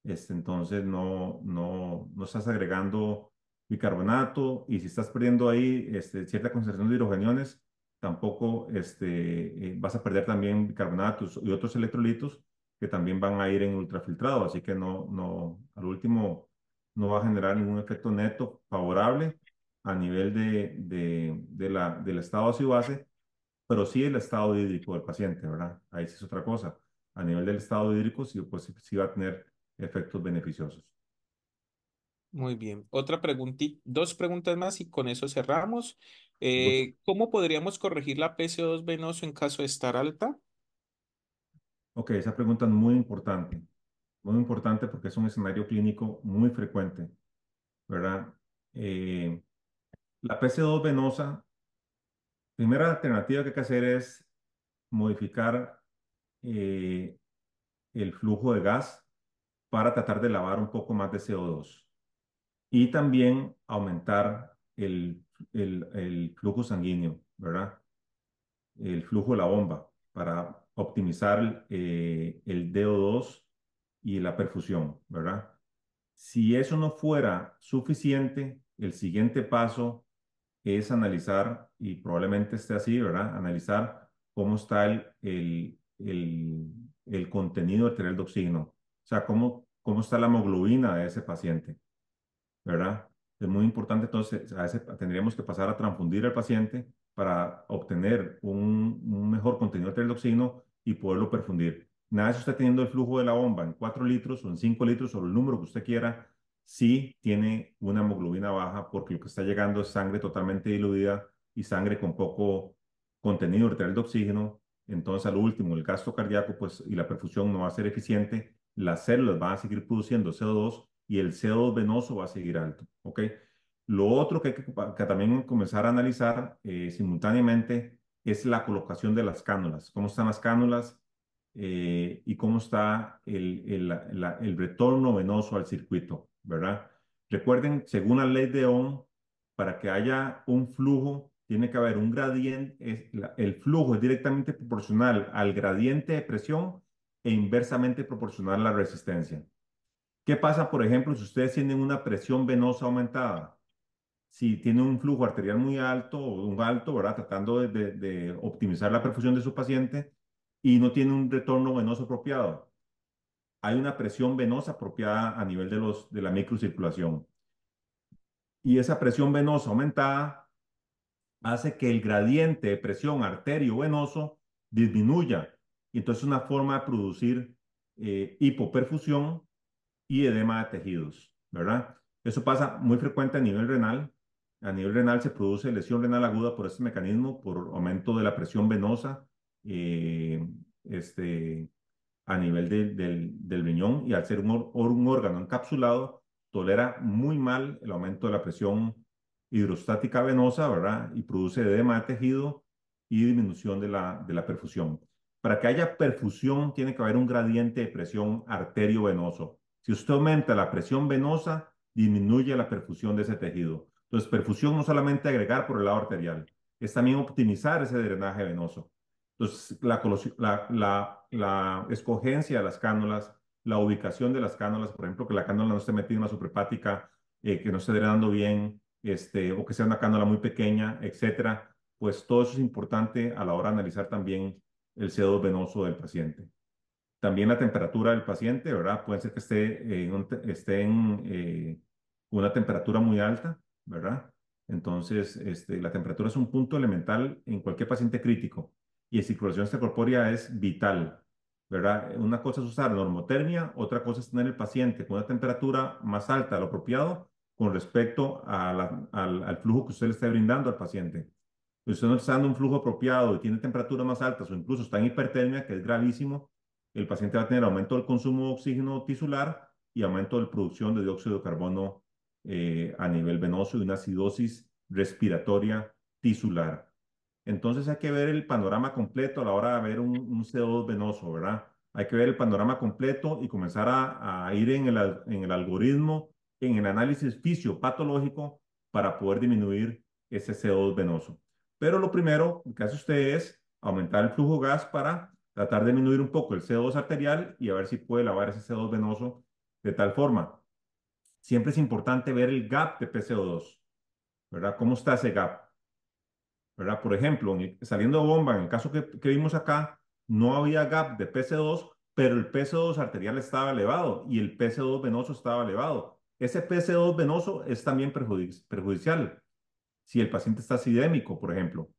Este, entonces no, no, no estás agregando bicarbonato y si estás perdiendo ahí este, cierta concentración de hidrogeniones, tampoco este, eh, vas a perder también bicarbonatos y otros electrolitos que también van a ir en ultrafiltrado, así que no, no, al último no va a generar ningún efecto neto favorable a nivel de, de, de la, del estado ácido-base, pero sí el estado hídrico del paciente, ¿verdad? Ahí sí es otra cosa. A nivel del estado hídrico, sí, pues, sí va a tener efectos beneficiosos. Muy bien. Otra preguntita, dos preguntas más y con eso cerramos. Eh, ¿cómo podríamos corregir la PCO2 venoso en caso de estar alta? Ok, esa pregunta es muy importante. Muy importante porque es un escenario clínico muy frecuente, ¿verdad? Eh, la PCO2 venosa, primera alternativa que hay que hacer es modificar eh, el flujo de gas para tratar de lavar un poco más de CO2 y también aumentar el, el, flujo sanguíneo, ¿verdad? El flujo de la bomba para optimizar eh, el DO2 y la perfusión, ¿verdad? Si eso no fuera suficiente, el siguiente paso es analizar, y probablemente esté así, ¿verdad? Analizar cómo está el, el, el, contenido arterial de oxígeno, o sea, cómo, cómo está la hemoglobina de ese paciente. ¿verdad? Es muy importante, entonces, a veces tendríamos que pasar a transfundir al paciente para obtener un, mejor contenido de oxígeno y poderlo perfundir. Nada si usted está teniendo el flujo de la bomba en 4 litros o en 5 litros o el número que usted quiera, si tiene una hemoglobina baja porque lo que está llegando es sangre totalmente diluida y sangre con poco contenido de oxígeno. Entonces, al último, el gasto cardíaco pues, y la perfusión no va a ser eficiente. Las células van a seguir produciendo CO2 y el CO2 venoso va a seguir alto. ¿ok? Lo otro que hay que, también comenzar a analizar eh, simultáneamente es la colocación de las cánulas. ¿Cómo están las cánulas? Eh, y cómo está el, el, retorno venoso al circuito, ¿verdad? Recuerden, según la ley de Ohm, para que haya un flujo, tiene que haber un gradiente, el flujo es directamente proporcional al gradiente de presión e inversamente proporcional a la resistencia. ¿Qué pasa, por ejemplo, si ustedes tienen una presión venosa aumentada? Si tienen un flujo arterial muy alto o un alto, ¿verdad? Tratando de, optimizar la perfusión de su paciente y no tiene un retorno venoso apropiado. Hay una presión venosa apropiada a nivel de, los, de la microcirculación. Y esa presión venosa aumentada hace que el gradiente de presión arterio-venoso disminuya. Y entonces es una forma de producir eh, hipoperfusión y edema de tejidos, ¿verdad? Eso pasa muy frecuente a nivel renal. A nivel renal se produce lesión renal aguda por este mecanismo, por aumento de la presión venosa eh, este, a nivel del, riñón y al ser un, órgano encapsulado, tolera muy mal el aumento de la presión hidrostática venosa, ¿verdad? Y produce edema de tejido y disminución de la, de la perfusión. Para que haya perfusión, tiene que haber un gradiente de presión arterio-venoso. Si usted aumenta la presión venosa, disminuye la perfusión de ese tejido. Entonces, perfusión no solamente agregar por el lado arterial, es también optimizar ese drenaje venoso. Entonces, la, la, escogencia de las cánulas, la ubicación de las cánulas, por ejemplo, que la cánula no esté metida en una superpática, eh, que no esté drenando bien, este, o que sea una cánula muy pequeña, etcétera, pues todo eso es importante a la hora de analizar también el co venoso del paciente. También la temperatura del paciente, ¿verdad? Puede ser que esté en, esté en eh, una temperatura muy alta, ¿verdad? Entonces, este, la temperatura es un punto elemental en cualquier paciente crítico y la circulación extracorpórea es vital, ¿verdad? Una cosa es usar normotermia, otra cosa es tener el paciente con una temperatura más alta, lo apropiado, con respecto a al, al, flujo que usted le esté brindando al paciente. Si usted no está usando un flujo apropiado y tiene temperatura más altas o incluso está en hipertermia, que es gravísimo, el paciente va a tener aumento del consumo de oxígeno tisular y aumento de la producción de dióxido de carbono eh, a nivel venoso y una acidosis respiratoria tisular. Entonces hay que ver el panorama completo a la hora de ver un, CO2 venoso, ¿verdad? Hay que ver el panorama completo y comenzar a, ir en el, en el algoritmo, en el análisis fisiopatológico para poder disminuir ese CO2 venoso. Pero lo primero que hace usted es aumentar el flujo gas para tratar de disminuir un poco el CO2 arterial y a ver si puede lavar ese CO2 venoso de tal forma. Siempre es importante ver el gap de PCO2, ¿verdad? ¿Cómo está ese gap? ¿verdad? Por ejemplo, saliendo de bomba, en el caso que, vimos acá, no había gap de pco 2 pero el pco 2 arterial estaba elevado y el pco 2 venoso estaba elevado. Ese pco 2 venoso es también perjudicial si el paciente está acidémico, por ejemplo,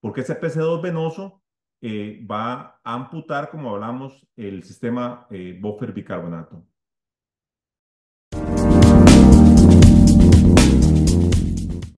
porque ese pco 2 venoso eh, va a amputar, como hablamos, el sistema eh, buffer bicarbonato.